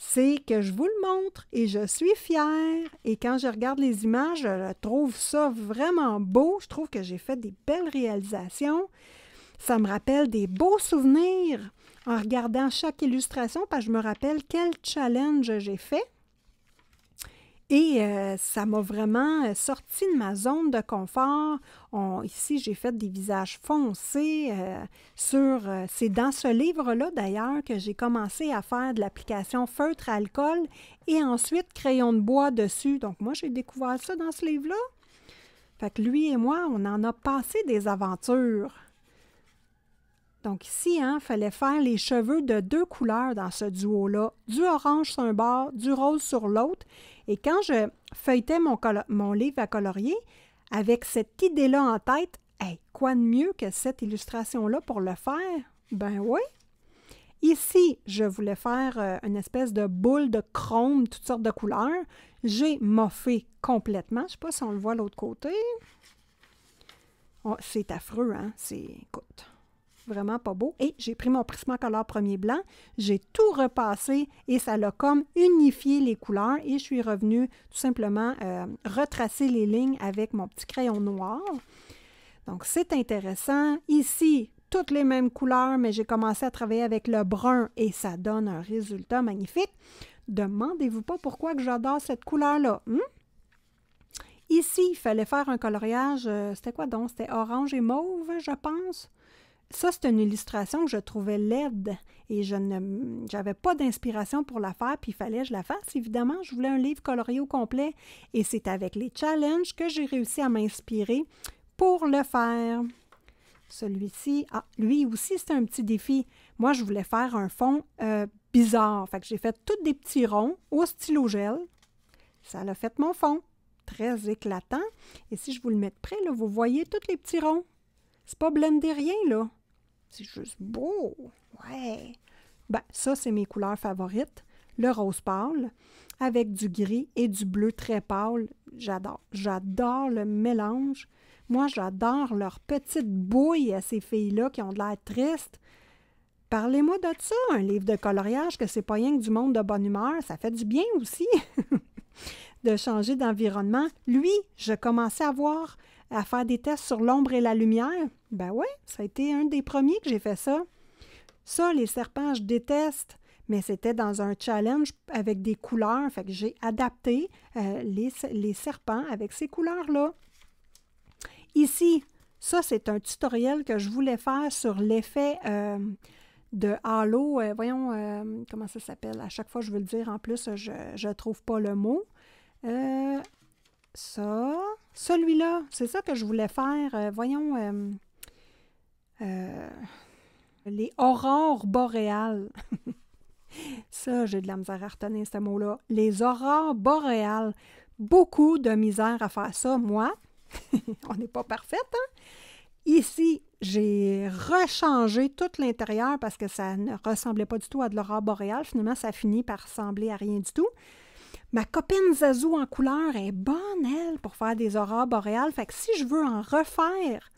c'est que je vous le montre et je suis fière. Et quand je regarde les images, je trouve ça vraiment beau. Je trouve que j'ai fait des belles réalisations. Ça me rappelle des beaux souvenirs en regardant chaque illustration parce que je me rappelle quel challenge j'ai fait. Et euh, ça m'a vraiment euh, sorti de ma zone de confort. ici, j'ai fait des visages foncés euh, sur... c'est dans ce livre-là, d'ailleurs, que j'ai commencé à faire de l'application feutre alcool et ensuite crayon de bois dessus. Donc, moi, j'ai découvert ça dans ce livre-là. Fait que lui et moi, on en a passé des aventures. Donc ici, il hein, fallait faire les cheveux de deux couleurs dans ce duo-là, du orange sur un bord, du rose sur l'autre, et quand je feuilletais mon, livre à colorier, avec cette idée-là en tête, hey, quoi de mieux que cette illustration-là pour le faire? Ben oui. Ici, je voulais faire euh, une espèce de boule de chrome, toutes sortes de couleurs. J'ai moffé complètement. Je ne sais pas si on le voit l'autre côté. Oh, c'est affreux, hein? C'est... Écoute vraiment pas beau. Et j'ai pris mon Prismacolor premier blanc, j'ai tout repassé et ça l'a comme unifié les couleurs et je suis revenue tout simplement euh, retracer les lignes avec mon petit crayon noir. Donc c'est intéressant. Ici, toutes les mêmes couleurs, mais j'ai commencé à travailler avec le brun et ça donne un résultat magnifique. Demandez-vous pas pourquoi que j'adore cette couleur-là. Hmm? Ici, il fallait faire un coloriage, euh, c'était quoi donc? C'était orange et mauve, je pense ça, c'est une illustration que je trouvais laide et je n'avais pas d'inspiration pour la faire, puis il fallait que je la fasse. Évidemment, je voulais un livre coloré au complet et c'est avec les challenges que j'ai réussi à m'inspirer pour le faire. Celui-ci, ah, lui aussi, c'est un petit défi. Moi, je voulais faire un fond euh, bizarre. Fait que j'ai fait tous des petits ronds au stylo gel. Ça l'a fait mon fond. Très éclatant. Et si je vous le mets près, vous voyez tous les petits ronds. C'est pas blendé rien, là. C'est juste beau. Ouais. Ben, ça, c'est mes couleurs favorites. Le rose pâle avec du gris et du bleu très pâle. J'adore. J'adore le mélange. Moi, j'adore leur petite bouille à ces filles-là qui ont de l'air tristes. Parlez-moi de ça, un livre de coloriage, que c'est pas rien que du monde de bonne humeur, ça fait du bien aussi [laughs] de changer d'environnement. Lui, je commençais à voir à faire des tests sur l'ombre et la lumière. Ben ouais ça a été un des premiers que j'ai fait ça. Ça, les serpents, je déteste, mais c'était dans un challenge avec des couleurs. Fait que j'ai adapté euh, les, serpents avec ces couleurs-là. Ici, ça, c'est un tutoriel que je voulais faire sur l'effet euh, de Halo. Euh, voyons, comment ça s'appelle? À chaque fois, je veux le dire. En plus, je ne trouve pas le mot ça. Celui-là, c'est ça que je voulais faire. Euh, voyons, euh, euh, les aurores boréales. [laughs] ça, j'ai de la misère à retenir ce mot-là. Les aurores boréales. Beaucoup de misère à faire ça, moi. [laughs] On n'est pas parfaite, hein? Ici, j'ai rechangé tout l'intérieur parce que ça ne ressemblait pas du tout à de l'aurore boréale. Finalement, ça finit par ressembler à rien du tout. Ma copine Zazou en couleur est bonne, elle, pour faire des aurores boréales. Fait que si je veux en refaire,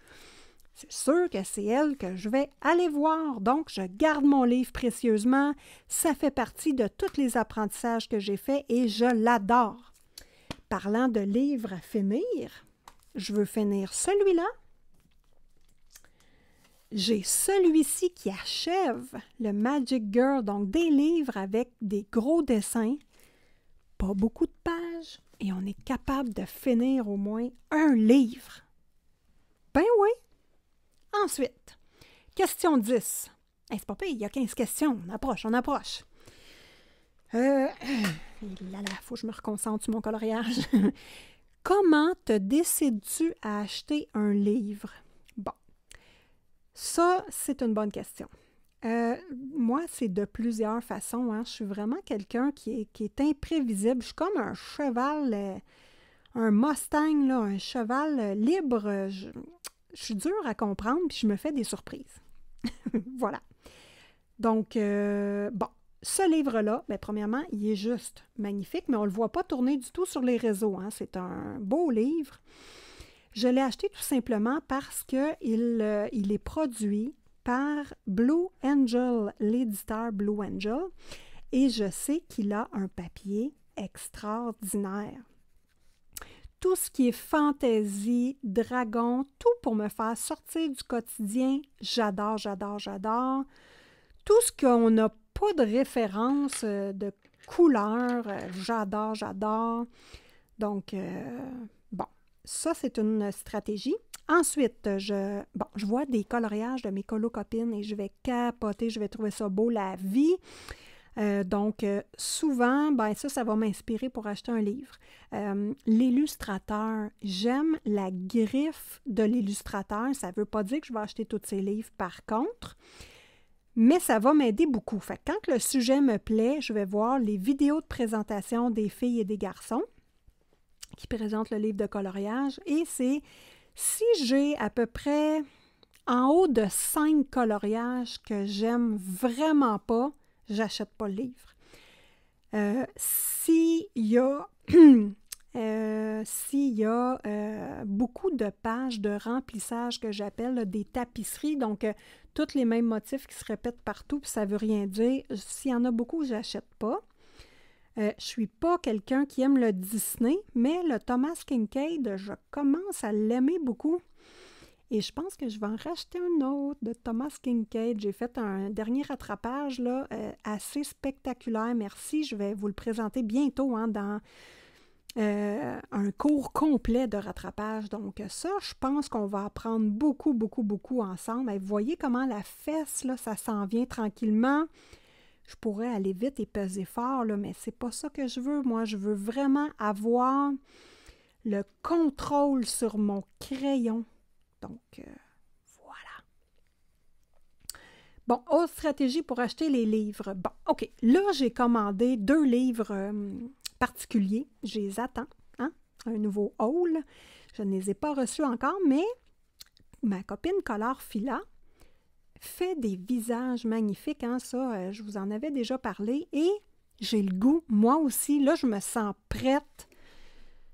c'est sûr que c'est elle que je vais aller voir. Donc, je garde mon livre précieusement. Ça fait partie de tous les apprentissages que j'ai faits et je l'adore. Parlant de livres à finir, je veux finir celui-là. J'ai celui-ci qui achève le Magic Girl, donc des livres avec des gros dessins pas beaucoup de pages et on est capable de finir au moins un livre. Ben oui. Ensuite, question 10. c'est pas pire, il y a 15 questions. On approche, on approche. Euh, [clears throat] là, là, faut que je me reconcentre sur mon coloriage. [laughs] Comment te décides-tu à acheter un livre? Bon, ça, c'est une bonne question. Euh, moi, c'est de plusieurs façons. Hein. Je suis vraiment quelqu'un qui est, imprévisible. Je suis comme un cheval, euh, un Mustang, un cheval euh, libre. Je, suis dure à comprendre, puis je me fais des surprises. [laughs] voilà. Donc, bon, ce livre-là, ben, premièrement, il est juste magnifique, mais on ne le voit pas tourner du tout sur les réseaux. Hein. C'est un beau livre. Je l'ai acheté tout simplement parce qu'il il est produit par Blue Angel, l'éditeur Blue Angel, et je sais qu'il a un papier extraordinaire. Tout ce qui est fantaisie, dragon, tout pour me faire sortir du quotidien, j'adore, j'adore, j'adore. Tout ce qu'on n'a pas de référence euh, de couleur, euh, j'adore, j'adore. Donc, euh, bon, ça c'est une stratégie. Ensuite, je, je vois des coloriages de mes colocopines copines et je vais capoter, je vais trouver ça beau, la vie. Euh, donc, euh, souvent, ben ça, ça va m'inspirer pour acheter un livre. Euh, l'illustrateur, j'aime la griffe de l'illustrateur. Ça ne veut pas dire que je vais acheter tous ces livres, par contre, mais ça va m'aider beaucoup. Fait que quand le sujet me plaît, je vais voir les vidéos de présentation des filles et des garçons qui présentent le livre de coloriage et c'est si j'ai à peu près en haut de cinq coloriages que j'aime vraiment pas, j'achète pas le livre. Euh, s'il y a, [clears throat] euh, euh, beaucoup de pages de remplissage que j'appelle des tapisseries, donc tous les mêmes motifs qui se répètent partout, puis ça veut rien dire, s'il y en a beaucoup, j'achète pas. Je euh, je suis pas quelqu'un qui aime le Disney, mais le Thomas Kincaid, je commence à l'aimer beaucoup. Et je pense que je vais en racheter un autre de Thomas Kincaid. J'ai fait un dernier rattrapage là, euh, assez spectaculaire. Merci. Je vais vous le présenter bientôt hein, dans euh, un cours complet de rattrapage. Donc ça, je pense qu'on va apprendre beaucoup, beaucoup, beaucoup ensemble. Et vous voyez comment la fesse, là, ça s'en vient tranquillement je pourrais aller vite et peser fort, là, mais c'est pas ça que je veux. Moi, je veux vraiment avoir le contrôle sur mon crayon. Donc, euh, voilà. Bon, autre stratégie pour acheter les livres. Bon, OK. Là, j'ai commandé deux livres euh, particuliers. Je les attends. Hein, un nouveau haul. Je ne les ai pas reçus encore, mais ma copine Color Fila fait des visages magnifiques, hein, ça, euh, je vous en avais déjà parlé, et j'ai le goût, moi aussi, là, je me sens prête,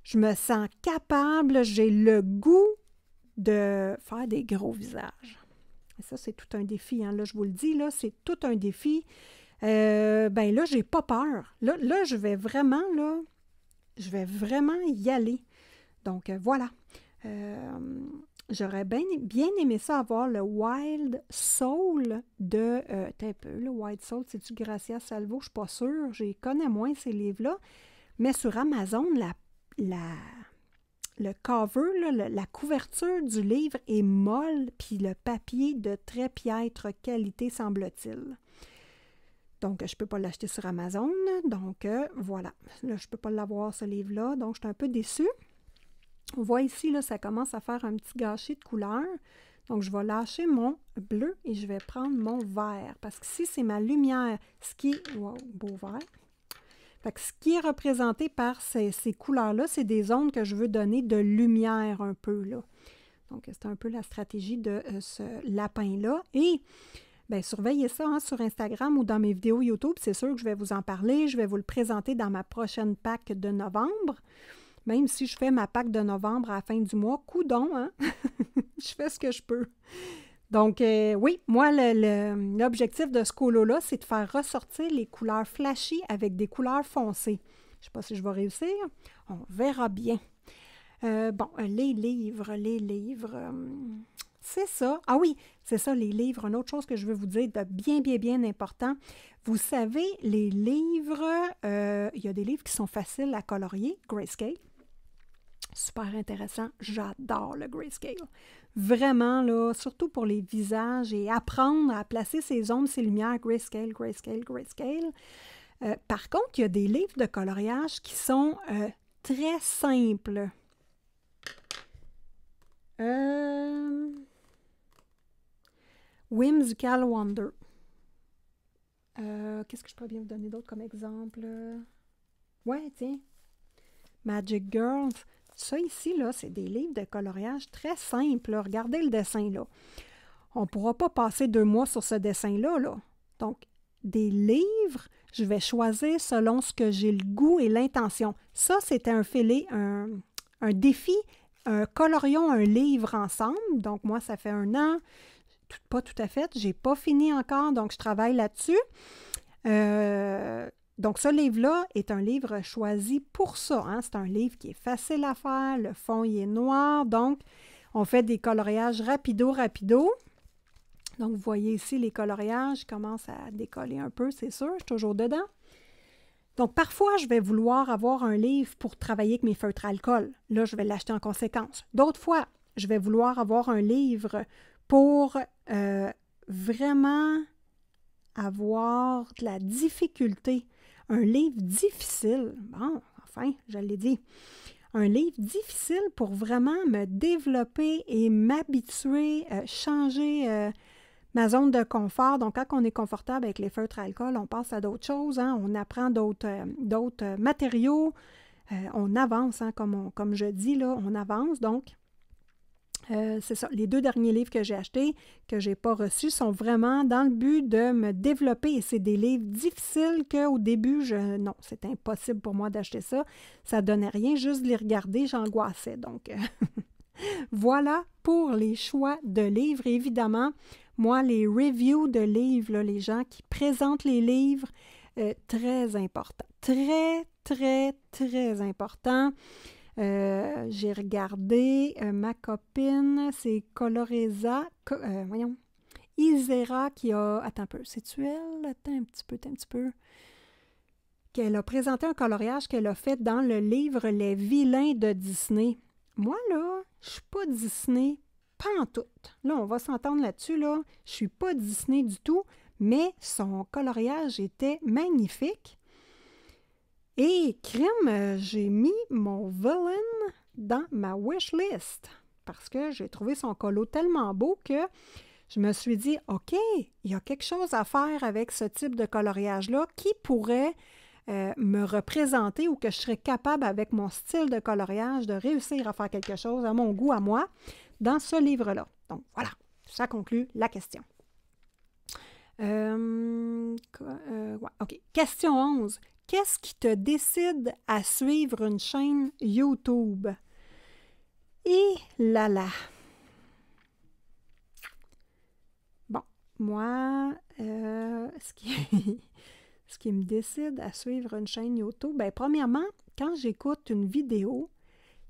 je me sens capable, j'ai le goût de faire des gros visages. Et ça, c'est tout un défi, hein, là, je vous le dis, là, c'est tout un défi. Euh, ben là, j'ai pas peur. Là, là, je vais vraiment, là, je vais vraiment y aller. Donc, euh, voilà. J'aurais bien, bien, aimé ça avoir le Wild Soul de. Euh, un peu, le Wild Soul, c'est-tu Gracia Salvo? Je ne suis pas sûre. Je connais moins ces livres-là. Mais sur Amazon, la, le cover, la couverture du livre est molle, puis le papier de très piètre qualité, semble-t-il. Donc, je ne peux pas l'acheter sur Amazon. Donc, euh, voilà. je ne peux pas l'avoir, ce livre-là. Donc, je suis un peu déçue. On voit ici, là, ça commence à faire un petit gâchis de couleur. Donc, je vais lâcher mon bleu et je vais prendre mon vert. Parce que si c'est ma lumière, ce qui est... Wow, beau vert. Fait que ce qui est représenté par ces, couleurs-là, c'est des zones que je veux donner de lumière un peu. Là. Donc, c'est un peu la stratégie de euh, ce lapin-là. Et Bien, surveillez ça hein, sur Instagram ou dans mes vidéos YouTube. C'est sûr que je vais vous en parler. Je vais vous le présenter dans ma prochaine pack de novembre. Même si je fais ma PAC de novembre à la fin du mois, coudon, hein? [laughs] je fais ce que je peux. Donc, euh, oui, moi, l'objectif de ce colo-là, c'est de faire ressortir les couleurs flashy avec des couleurs foncées. Je ne sais pas si je vais réussir. On verra bien. Euh, bon, euh, les livres, les livres. c'est ça. Ah oui, c'est ça, les livres. Une autre chose que je veux vous dire de bien, bien, bien important. Vous savez, les livres, il y a des livres qui sont faciles à colorier, grayscale super intéressant. J'adore le grayscale. Vraiment, là, surtout pour les visages et apprendre à placer ses ombres, ses lumières, grayscale, grayscale, grayscale. Euh, par contre, il y a des livres de coloriage qui sont euh, très simples. Euh, Whimsical Wonder. Qu'est-ce que je pourrais bien vous donner d'autre comme exemple? Ouais, tiens. Magic Girls. Ça ici, là, c'est des livres de coloriage très simples. Regardez le dessin là. On ne pourra pas passer deux mois sur ce dessin-là. Là. Donc, des livres, je vais choisir selon ce que j'ai le goût et l'intention. Ça, c'était un filet, un, défi. Un colorions un livre ensemble. Donc, moi, ça fait un an. pas tout à fait. J'ai pas fini encore, donc je travaille là-dessus. Euh, donc, ce livre-là est un livre choisi pour ça. Hein. C'est un livre qui est facile à faire, le fond il est noir, donc on fait des coloriages rapido, rapido. Donc, vous voyez ici, les coloriages commencent à décoller un peu, c'est sûr, je suis toujours dedans. Donc, parfois, je vais vouloir avoir un livre pour travailler avec mes feutres alcool. Là, je vais l'acheter en conséquence. D'autres fois, je vais vouloir avoir un livre pour euh, vraiment avoir de la difficulté un livre difficile. Bon, enfin, je l'ai dit. Un livre difficile pour vraiment me développer et m'habituer, euh, changer euh, ma zone de confort. Donc, quand on est confortable avec les feutres à alcool, on passe à d'autres choses, hein. on apprend d'autres euh, matériaux, on avance, hein, comme, comme je dis, là, on avance. Donc, euh, c'est ça. Les deux derniers livres que j'ai achetés, que j'ai pas reçus, sont vraiment dans le but de me développer. Et c'est des livres difficiles qu'au début, je. Non, c'est impossible pour moi d'acheter ça. Ça donnait rien, juste de les regarder, j'angoissais. Donc, euh, [laughs] voilà pour les choix de livres. évidemment, moi, les reviews de livres, les gens qui présentent les livres, euh, très important. Très, très, très important. Euh, j'ai regardé euh, ma copine, c'est Coloresa, euh, voyons, Isera qui a, attends un peu, c'est-tu elle? Attends un petit peu, attends un petit peu. Qu'elle a présenté un coloriage qu'elle a fait dans le livre Les vilains de Disney. Moi, là, je suis pas Disney, pas en tout. Là, on va s'entendre là-dessus, là. Je suis pas Disney du tout, mais son coloriage était magnifique. Et crime, euh, j'ai mis mon villain dans ma wish list parce que j'ai trouvé son colo tellement beau que je me suis dit, OK, il y a quelque chose à faire avec ce type de coloriage-là qui pourrait euh, me représenter ou que je serais capable avec mon style de coloriage de réussir à faire quelque chose à mon goût, à moi, dans ce livre-là. Donc voilà, ça conclut la question. Euh, OK. Question 11. Qu'est-ce qui te décide à suivre une chaîne YouTube? Et là là. Bon, moi, euh, [laughs] ce, qui, me décide à suivre une chaîne YouTube, ben, premièrement, quand j'écoute une vidéo,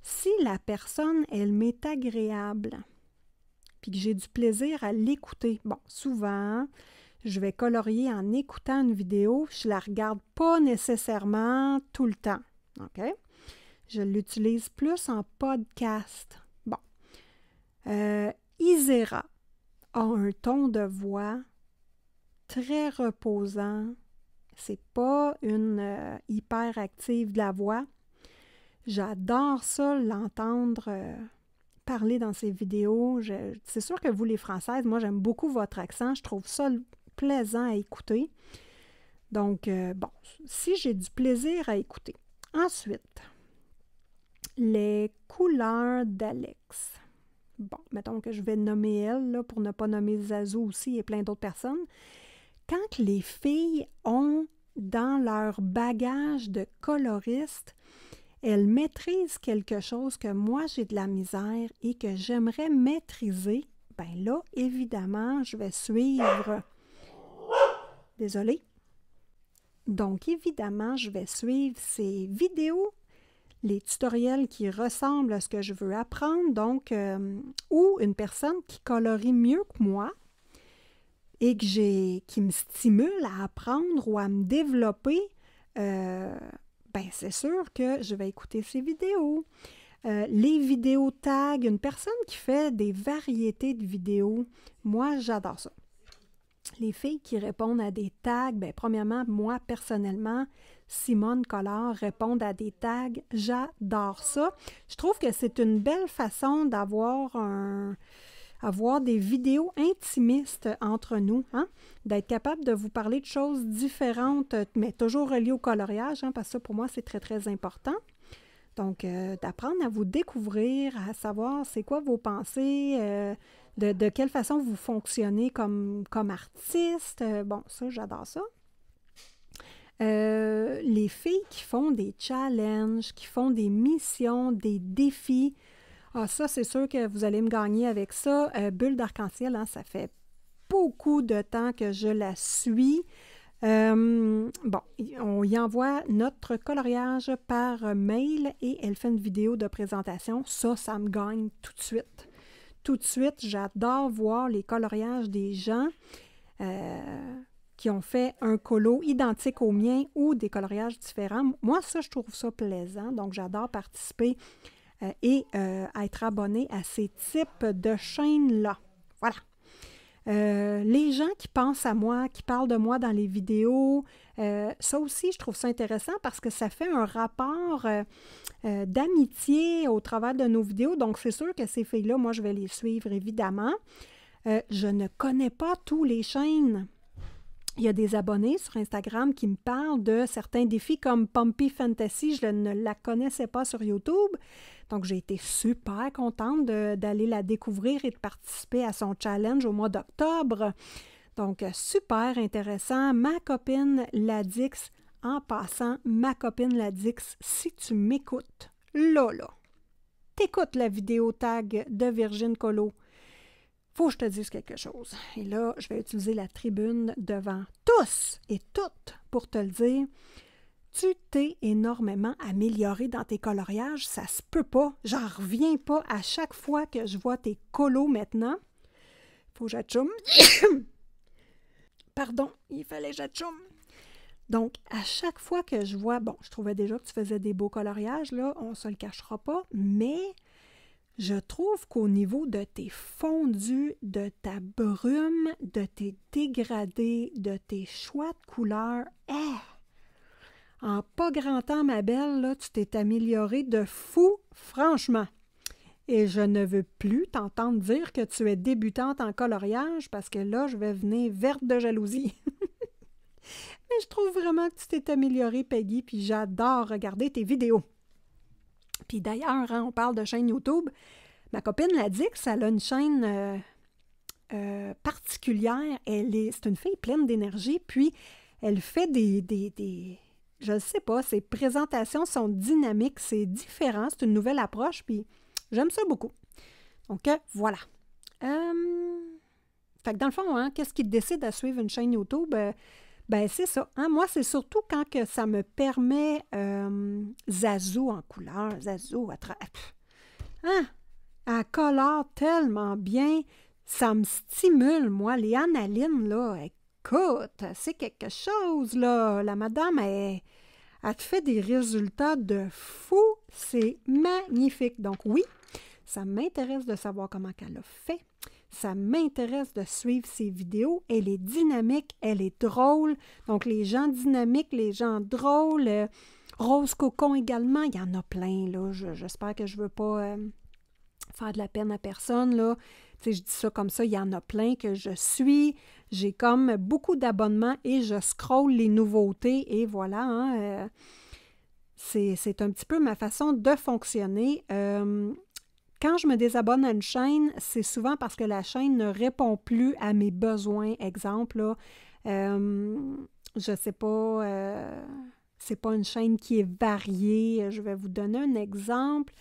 si la personne, elle m'est agréable, puis que j'ai du plaisir à l'écouter, bon, souvent, je vais colorier en écoutant une vidéo. Je la regarde pas nécessairement tout le temps. OK? Je l'utilise plus en podcast. Bon. Euh, Isera a un ton de voix très reposant. C'est pas une euh, hyperactive de la voix. J'adore ça, l'entendre euh, parler dans ses vidéos. C'est sûr que vous, les Françaises, moi, j'aime beaucoup votre accent. Je trouve ça plaisant à écouter. Donc, euh, bon, si j'ai du plaisir à écouter. Ensuite, les couleurs d'Alex. Bon, mettons que je vais nommer elle là, pour ne pas nommer Zazu aussi et plein d'autres personnes. Quand les filles ont dans leur bagage de coloriste, elles maîtrisent quelque chose que moi j'ai de la misère et que j'aimerais maîtriser, ben là, évidemment, je vais suivre Désolée. Donc évidemment, je vais suivre ces vidéos, les tutoriels qui ressemblent à ce que je veux apprendre, donc euh, ou une personne qui colorie mieux que moi et que j'ai, qui me stimule à apprendre ou à me développer, euh, ben c'est sûr que je vais écouter ces vidéos. Euh, les vidéos tags, une personne qui fait des variétés de vidéos, moi j'adore ça les filles qui répondent à des tags, bien, premièrement, moi personnellement, Simone Collard répond à des tags. J'adore ça. Je trouve que c'est une belle façon d'avoir un avoir des vidéos intimistes entre nous, hein? d'être capable de vous parler de choses différentes, mais toujours reliées au coloriage, hein, parce que ça, pour moi, c'est très, très important. Donc, euh, d'apprendre à vous découvrir, à savoir c'est quoi vos pensées, euh, de, quelle façon vous fonctionnez comme, artiste. Euh, bon, ça, j'adore ça. Euh, les filles qui font des challenges, qui font des missions, des défis. Ah, ça, c'est sûr que vous allez me gagner avec ça. Euh, Bulle d'arc-en-ciel, hein, ça fait beaucoup de temps que je la suis. bon, on y envoie notre coloriage par mail et elle fait une vidéo de présentation. Ça, ça me gagne tout de suite tout de suite. J'adore voir les coloriages des gens euh, qui ont fait un colo identique au mien ou des coloriages différents. Moi, ça, je trouve ça plaisant. Donc, j'adore participer euh, et euh, être abonné à ces types de chaînes-là. Voilà. Euh, les gens qui pensent à moi, qui parlent de moi dans les vidéos, euh, ça aussi, je trouve ça intéressant parce que ça fait un rapport euh, d'amitié au travers de nos vidéos. Donc, c'est sûr que ces filles-là, moi, je vais les suivre, évidemment. je ne connais pas tous les chaînes. Il y a des abonnés sur Instagram qui me parlent de certains défis comme Pompey Fantasy. Je ne la connaissais pas sur YouTube. Donc, j'ai été super contente d'aller la découvrir et de participer à son challenge au mois d'octobre. Donc, super intéressant. Ma copine Ladix, en passant, ma copine Ladix, si tu m'écoutes, Lola, t'écoutes la vidéo tag de Virgin Colo. Faut que je te dise quelque chose. Et là, je vais utiliser la tribune devant tous et toutes pour te le dire tu t'es énormément amélioré dans tes coloriages? Ça se peut pas. J'en reviens pas à chaque fois que je vois tes colos maintenant. Faut que [coughs] Pardon, il fallait tchoum! Donc, à chaque fois que je vois, bon, je trouvais déjà que tu faisais des beaux coloriages, là, on se le cachera pas, mais je trouve qu'au niveau de tes fondus, de ta brume, de tes dégradés, de tes choix de couleurs, eh, en pas grand temps, ma belle, là, tu t'es améliorée de fou, franchement. Et je ne veux plus t'entendre dire que tu es débutante en coloriage parce que là, je vais venir verte de jalousie. [laughs] Mais je trouve vraiment que tu t'es améliorée, Peggy, puis j'adore regarder tes vidéos. Puis d'ailleurs, hein, on parle de chaîne YouTube. Ma copine l'a dit que ça a une chaîne euh, euh, particulière. Elle est, c'est une fille pleine d'énergie, puis elle fait des, des je ne sais pas, ces présentations sont dynamiques, c'est différent, c'est une nouvelle approche, puis j'aime ça beaucoup. Donc euh, voilà. Hum, fait que dans le fond, hein, qu'est-ce qui te décide à suivre une chaîne YouTube? Euh, ben c'est ça. Hein. Moi, c'est surtout quand que ça me permet hum, Zazo en couleur, Zazo à travers. Hein? Elle colore tellement bien. Ça me stimule, moi. Les analines, là, Écoute, c'est quelque chose, là. La madame, elle, a fait des résultats de fou. C'est magnifique. Donc, oui, ça m'intéresse de savoir comment elle a fait. Ça m'intéresse de suivre ses vidéos. Elle est dynamique, elle est drôle. Donc, les gens dynamiques, les gens drôles. Euh, Rose Cocon également, il y en a plein. là. J'espère que je ne veux pas euh, faire de la peine à personne. Là. si je dis ça comme ça, il y en a plein que je suis. J'ai comme beaucoup d'abonnements et je scrolle les nouveautés et voilà. Hein, euh, c'est un petit peu ma façon de fonctionner. Euh, quand je me désabonne à une chaîne, c'est souvent parce que la chaîne ne répond plus à mes besoins. Exemple, euh, je ne sais pas, euh, c'est pas une chaîne qui est variée. Je vais vous donner un exemple.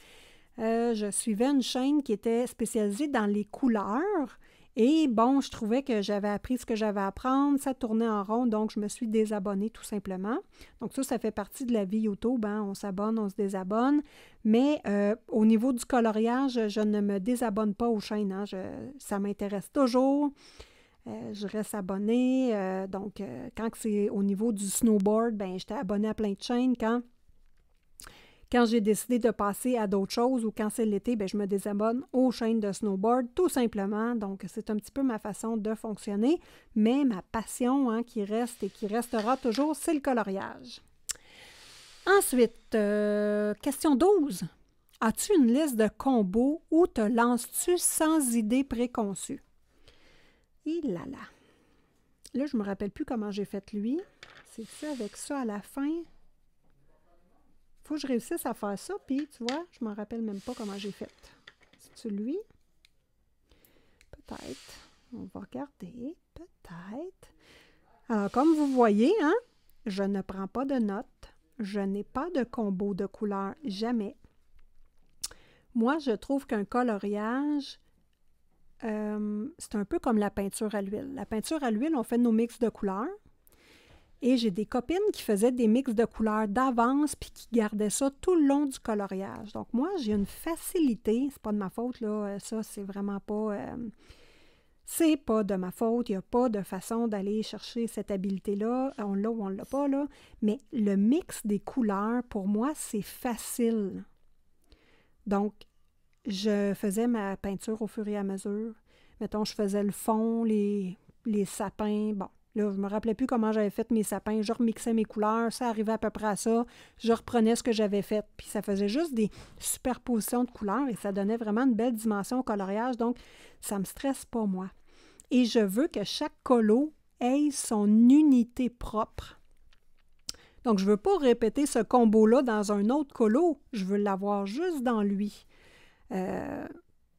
je suivais une chaîne qui était spécialisée dans les couleurs. Et bon, je trouvais que j'avais appris ce que j'avais à apprendre, ça tournait en rond, donc je me suis désabonnée tout simplement. Donc ça, ça fait partie de la vie YouTube, hein? on s'abonne, on se désabonne. Mais euh, au niveau du coloriage, je ne me désabonne pas aux chaînes, hein? ça m'intéresse toujours. Euh, je reste abonnée. Euh, donc, quand c'est au niveau du snowboard, ben, j'étais abonnée à plein de chaînes. Quand quand j'ai décidé de passer à d'autres choses ou quand c'est l'été, ben, je me désabonne aux chaînes de snowboard, tout simplement. Donc, c'est un petit peu ma façon de fonctionner. Mais ma passion hein, qui reste et qui restera toujours, c'est le coloriage. Ensuite, euh, question 12. As-tu une liste de combos ou te lances-tu sans idée préconçue? Il a là. Là, je ne me rappelle plus comment j'ai fait lui. C'est ça avec ça à la fin faut que je réussisse à faire ça, puis tu vois, je m'en rappelle même pas comment j'ai fait. C'est-tu lui? Peut-être. On va regarder. Peut-être. Alors, comme vous voyez, hein, je ne prends pas de notes. Je n'ai pas de combo de couleurs, jamais. Moi, je trouve qu'un coloriage, euh, c'est un peu comme la peinture à l'huile. La peinture à l'huile, on fait nos mix de couleurs. Et j'ai des copines qui faisaient des mix de couleurs d'avance puis qui gardaient ça tout le long du coloriage. Donc moi, j'ai une facilité, c'est pas de ma faute là, euh, ça c'est vraiment pas euh, c'est pas de ma faute, il n'y a pas de façon d'aller chercher cette habileté-là, on l'a ou on l'a pas, là. mais le mix des couleurs, pour moi, c'est facile. Donc, je faisais ma peinture au fur et à mesure. Mettons, je faisais le fond, les, les sapins, bon, Là, je me rappelais plus comment j'avais fait mes sapins. Je remixais mes couleurs, ça arrivait à peu près à ça. Je reprenais ce que j'avais fait. Puis ça faisait juste des superpositions de couleurs et ça donnait vraiment une belle dimension au coloriage. Donc, ça me stresse pas, moi. Et je veux que chaque colo ait son unité propre. Donc, je ne veux pas répéter ce combo-là dans un autre colo. Je veux l'avoir juste dans lui. Euh,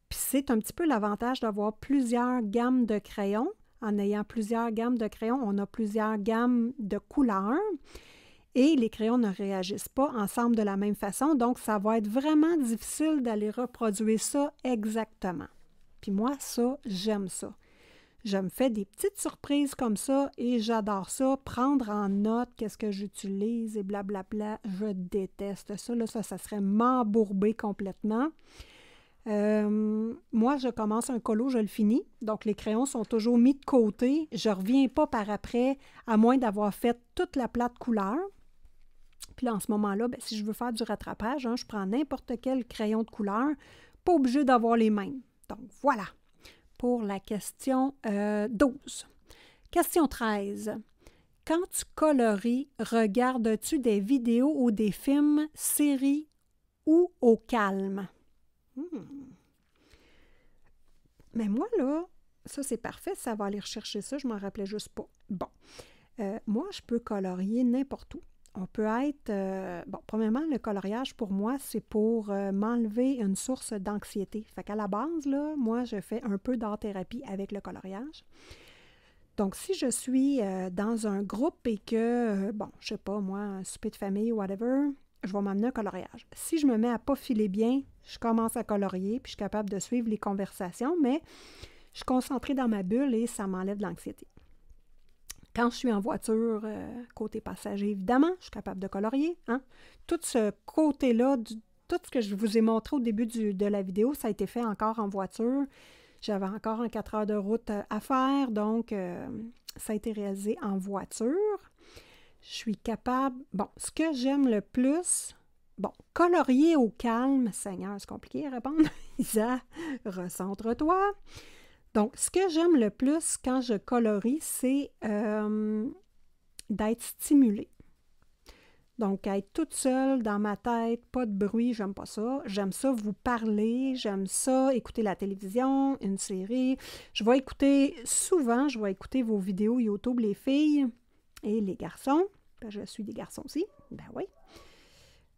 puis c'est un petit peu l'avantage d'avoir plusieurs gammes de crayons en ayant plusieurs gammes de crayons, on a plusieurs gammes de couleurs et les crayons ne réagissent pas ensemble de la même façon. Donc, ça va être vraiment difficile d'aller reproduire ça exactement. Puis moi, ça, j'aime ça. Je me fais des petites surprises comme ça et j'adore ça. Prendre en note qu'est-ce que j'utilise et blablabla, je déteste ça. Là, ça, ça serait m'embourber complètement. Euh, moi, je commence un colo, je le finis. Donc, les crayons sont toujours mis de côté. Je ne reviens pas par après, à moins d'avoir fait toute la plate couleur. Puis en ce moment-là, ben, si je veux faire du rattrapage, hein, je prends n'importe quel crayon de couleur, pas obligé d'avoir les mêmes. Donc, voilà pour la question 12. Euh, question 13. Quand tu coloris, regardes-tu des vidéos ou des films, séries ou au calme? Hmm. Mais moi, là, ça c'est parfait, ça va aller rechercher ça, je m'en rappelais juste pas. Bon, euh, moi, je peux colorier n'importe où. On peut être. Euh, bon, premièrement, le coloriage pour moi, c'est pour euh, m'enlever une source d'anxiété. Fait qu'à la base, là, moi, je fais un peu d'art-thérapie avec le coloriage. Donc, si je suis dans un groupe et que, bon, je sais pas, moi, un souper de famille, whatever, je vais m'amener un coloriage. Si je me mets à pas filer bien, je commence à colorier, puis je suis capable de suivre les conversations, mais je suis concentrée dans ma bulle et ça m'enlève de l'anxiété. Quand je suis en voiture, euh, côté passager, évidemment, je suis capable de colorier. Hein. Tout ce côté-là, tout ce que je vous ai montré au début de la vidéo, ça a été fait encore en voiture. J'avais encore un 4 heures de route euh, à faire, donc euh, ça a été réalisé en voiture. Je suis capable. Bon, ce que j'aime le plus, bon, colorier au calme, Seigneur, c'est compliqué à répondre. [laughs] Isa, recentre-toi. Donc, ce que j'aime le plus quand je colorie, c'est euh, d'être stimulée. Donc, être toute seule dans ma tête, pas de bruit, j'aime pas ça. J'aime ça vous parler, j'aime ça écouter la télévision, une série. Je vais écouter, souvent, je vais écouter vos vidéos YouTube, les filles et les garçons je suis des garçons aussi. Ben oui.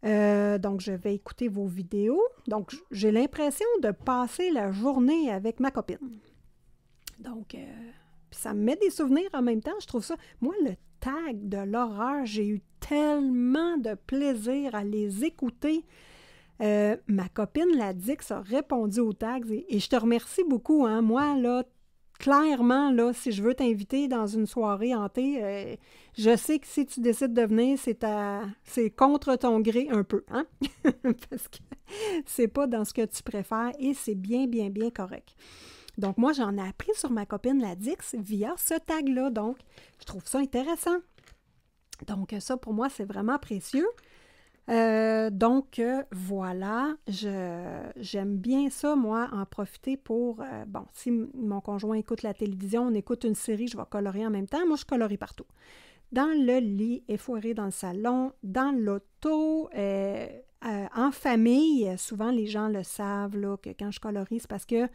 Euh, donc, je vais écouter vos vidéos. Donc, j'ai l'impression de passer la journée avec ma copine. Donc, euh, ça me met des souvenirs en même temps. Je trouve ça. Moi, le tag de l'horreur, j'ai eu tellement de plaisir à les écouter. Euh, ma copine, la Dix, a répondu au tag et, et, je te remercie beaucoup. Hein. Moi, là, clairement, là, si je veux t'inviter dans une soirée hantée, euh, je sais que si tu décides de venir, c'est à... c'est contre ton gré un peu, hein? [laughs] Parce que c'est pas dans ce que tu préfères et c'est bien, bien, bien correct. Donc, moi, j'en ai appris sur ma copine la Dix via ce tag-là. Donc, je trouve ça intéressant. Donc, ça, pour moi, c'est vraiment précieux. Euh, donc euh, voilà, voilà, j'aime bien ça, moi, en profiter pour, euh, bon, si mon conjoint écoute la télévision, on écoute une série, je vais colorer en même temps, moi je colorie partout. Dans le lit, effoiré dans le salon, dans l'auto, en famille, souvent les gens le savent, là, que quand je colorie, c'est parce que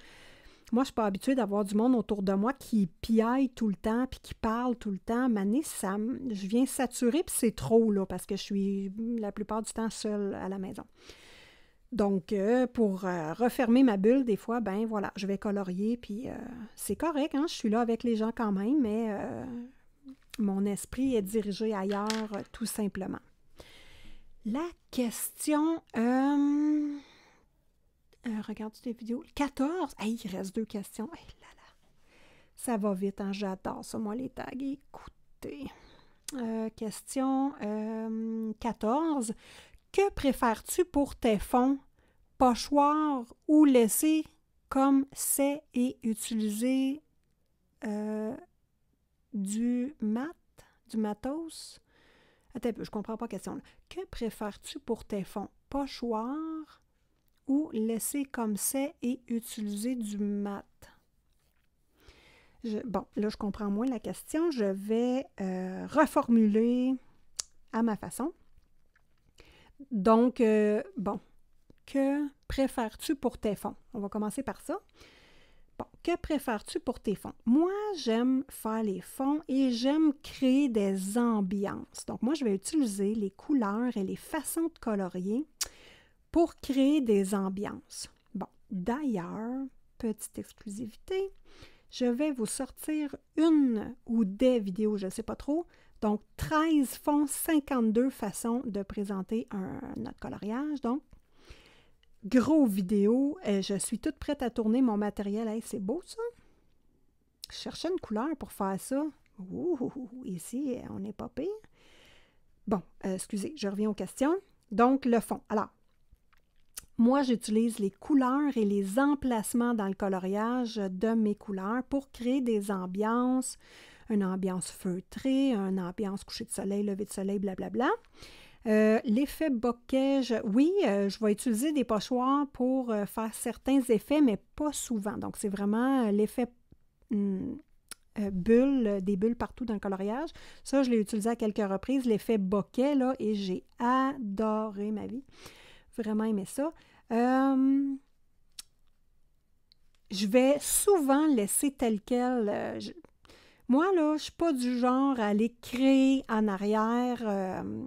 moi, je ne suis pas habituée d'avoir du monde autour de moi qui piaille tout le temps, puis qui parle tout le temps. Mané, ça, je viens saturer, puis c'est trop, là, parce que je suis la plupart du temps seule à la maison. Donc, euh, pour euh, refermer ma bulle, des fois, ben voilà, je vais colorier, puis euh, c'est correct, hein, je suis là avec les gens quand même, mais mon esprit est dirigé ailleurs, tout simplement. La question... Euh, regarde tu tes vidéos. 14! il reste deux questions. là, là. Ça va vite, hein? j'adore ça, moi, les tags. Écoutez. Euh, question 14. Euh, que préfères-tu pour tes fonds? Pochoir ou laisser comme c'est et utiliser du mat, du matos? Attends un peu, je comprends pas la question. Que préfères-tu pour tes fonds? Pochoir ou laisser comme c'est et utiliser du mat. bon, là, je comprends moins la question. Je vais euh, reformuler à ma façon. Donc, euh, bon, que préfères-tu pour tes fonds? On va commencer par ça. Bon, que préfères-tu pour tes fonds? Moi, j'aime faire les fonds et j'aime créer des ambiances. Donc, moi, je vais utiliser les couleurs et les façons de colorier pour créer des ambiances. Bon, d'ailleurs, petite exclusivité, je vais vous sortir une ou des vidéos, je ne sais pas trop. Donc, 13 fonds, 52 façons de présenter un, notre coloriage. Donc, gros vidéo. je suis toute prête à tourner mon matériel. Hey, c'est beau ça! Je cherchais une couleur pour faire ça. Ouh, ici, on n'est pas pire. Bon, euh, excusez, je reviens aux questions. Donc, le fond. Alors, moi, j'utilise les couleurs et les emplacements dans le coloriage de mes couleurs pour créer des ambiances, une ambiance feutrée, une ambiance coucher de soleil, lever de soleil, blablabla. Euh, l'effet bokeh, oui, euh, je vais utiliser des pochoirs pour euh, faire certains effets, mais pas souvent. Donc, c'est vraiment l'effet hmm, bulle, des bulles partout dans le coloriage. Ça, je l'ai utilisé à quelques reprises, l'effet bokeh, là, et j'ai adoré ma vie vraiment aimé ça. Euh, je vais souvent laisser tel quel. Euh, moi, là, je ne suis pas du genre à aller créer en arrière, euh,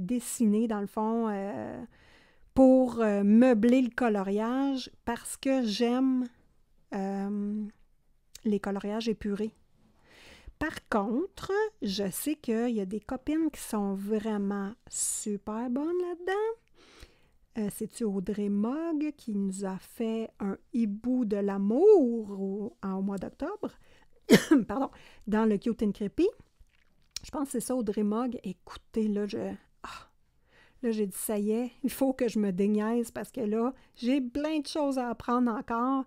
dessiner dans le fond, pour meubler le coloriage parce que j'aime les coloriages épurés. Par contre, je sais qu'il y a des copines qui sont vraiment super bonnes là-dedans. Euh, c'est-tu Audrey Mogg qui nous a fait un hibou de l'amour au, mois d'octobre? [coughs] Pardon, dans le Cute and Creepy. Je pense que c'est ça, Audrey Mogg. Écoutez, là, je. Ah, là, j'ai dit, ça y est, il faut que je me déniaise parce que là, j'ai plein de choses à apprendre encore.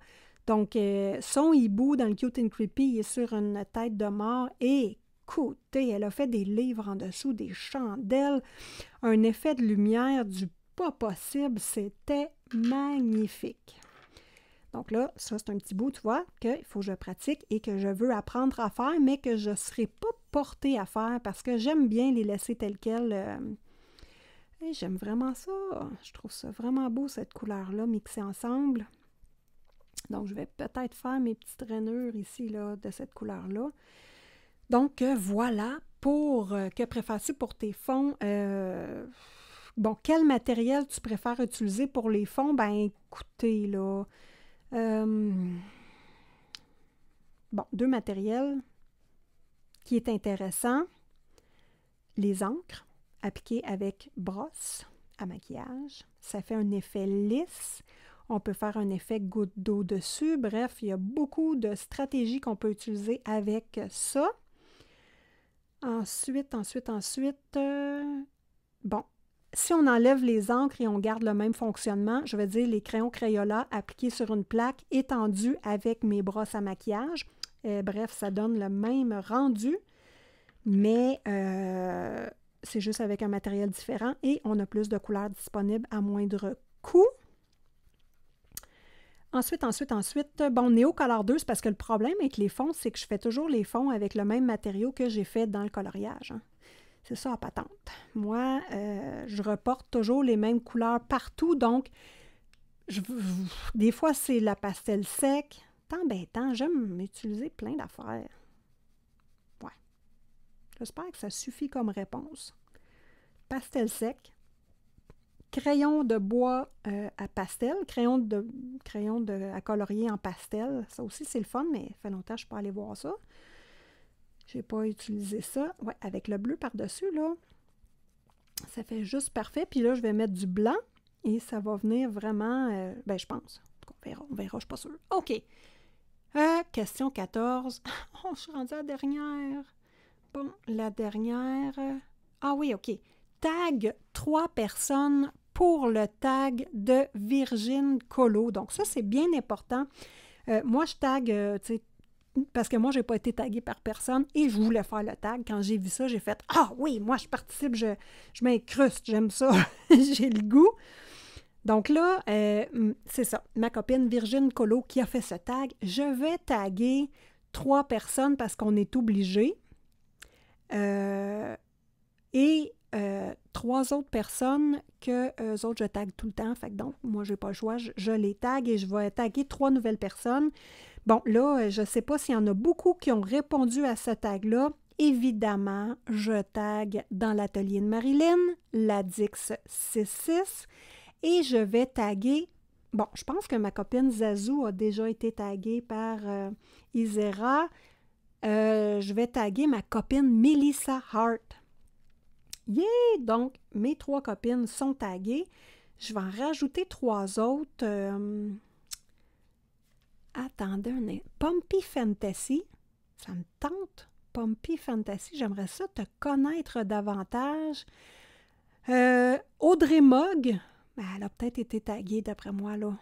Donc, euh, son hibou dans le Cute and Creepy, est sur une tête de mort et écoutez, elle a fait des livres en dessous, des chandelles, un effet de lumière du pas possible, c'était magnifique. Donc là, ça c'est un petit bout, tu vois, qu'il faut que je pratique et que je veux apprendre à faire, mais que je ne serai pas portée à faire parce que j'aime bien les laisser telles quelles. Euh. J'aime vraiment ça. Je trouve ça vraiment beau, cette couleur-là mixée ensemble. Donc, je vais peut-être faire mes petites rainures ici, là, de cette couleur-là. Donc, euh, voilà pour euh, Que que tu pour tes fonds. Euh, bon, quel matériel tu préfères utiliser pour les fonds? Ben, écoutez, là... bon, deux matériels qui est intéressant. Les encres appliquées avec brosse à maquillage. Ça fait un effet lisse on peut faire un effet goutte d'eau dessus. Bref, il y a beaucoup de stratégies qu'on peut utiliser avec ça. Ensuite, ensuite, ensuite, euh, bon, si on enlève les encres et on garde le même fonctionnement, je vais dire les crayons Crayola appliqués sur une plaque étendue avec mes brosses à maquillage. Euh, bref, ça donne le même rendu, mais euh, c'est juste avec un matériel différent et on a plus de couleurs disponibles à moindre coût. Ensuite, ensuite, ensuite, bon, color 2, c'est parce que le problème avec les fonds, c'est que je fais toujours les fonds avec le même matériau que j'ai fait dans le coloriage. Hein. C'est ça à patente. Moi, euh, je reporte toujours les mêmes couleurs partout, donc des fois c'est la pastel sec. Tant ben tant, j'aime utiliser plein d'affaires. Ouais. J'espère que ça suffit comme réponse. Pastel sec, crayon de bois euh, à pastel, crayon de crayon de, à colorier en pastel. Ça aussi, c'est le fun, mais fait longtemps que je pas aller voir ça. n'ai pas utilisé ça. Ouais, avec le bleu par-dessus, là, ça fait juste parfait. Puis là, je vais mettre du blanc et ça va venir vraiment, euh, ben, je pense. On verra, on verra, je suis pas sûre. OK. Euh, question 14. [laughs] oh, je suis rendue à la dernière. Bon, la dernière. Ah oui, OK. Tag trois personnes pour le tag de Virgin Colo. Donc ça, c'est bien important. Euh, moi, je tag, euh, parce que moi, je n'ai pas été taguée par personne et je voulais faire le tag. Quand j'ai vu ça, j'ai fait Ah oui, moi, je participe, je, je m'incruste, j'aime ça, [laughs] j'ai le goût. Donc là, euh, hum, c'est ça. Ma copine Virgin Colo qui a fait ce tag. Je vais taguer trois personnes parce qu'on est obligé. et euh, trois autres personnes que autres, je tague tout le temps. donc, moi, j'ai pas le choix. Je, les tague et je vais taguer trois nouvelles personnes. Bon, là, euh, je sais pas s'il y en a beaucoup qui ont répondu à ce tag-là. Évidemment, je tag dans l'atelier de Marilyn, la Dix 66, et je vais taguer. Bon, je pense que ma copine Zazou a déjà été taguée par euh, Isera. je vais taguer ma copine Melissa Hart. Donc, mes trois copines sont taguées. Je vais en rajouter trois autres. Euh, attendez un Fantasy. Ça me tente. Pompey Fantasy, j'aimerais ça te connaître davantage. Euh, Audrey Mug. Ben, elle a peut-être été taguée d'après moi, là.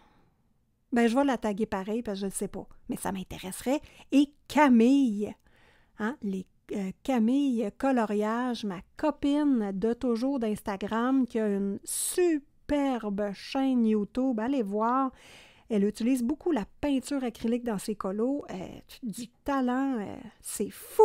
Ben, je vais la taguer pareil parce que je ne sais pas. Mais ça m'intéresserait. Et Camille. Hein? Les euh, Camille Coloriage, ma copine de toujours d'Instagram, qui a une superbe chaîne YouTube. Allez voir. Elle utilise beaucoup la peinture acrylique dans ses colos. Euh, du talent, euh, c'est fou.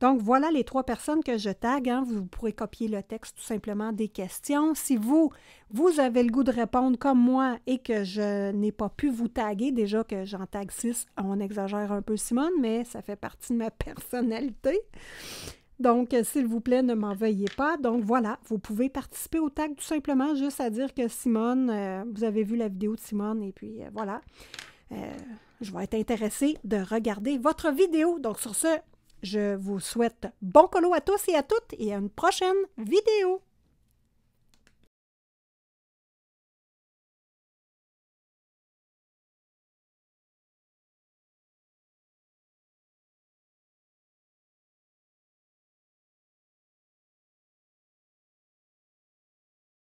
Donc, voilà les trois personnes que je tague. Hein. Vous pourrez copier le texte tout simplement des questions. Si vous, vous avez le goût de répondre comme moi et que je n'ai pas pu vous taguer, déjà que j'en tague six, on exagère un peu Simone, mais ça fait partie de ma [laughs] personnalité. Donc, euh, s'il vous plaît, ne m'en veuillez pas. Donc, voilà, vous pouvez participer au tag tout simplement, juste à dire que Simone, euh, vous avez vu la vidéo de Simone, et puis euh, voilà. je vais être intéressée de regarder votre vidéo. Donc, sur ce, je vous souhaite bon colo à tous et à toutes et à une prochaine vidéo.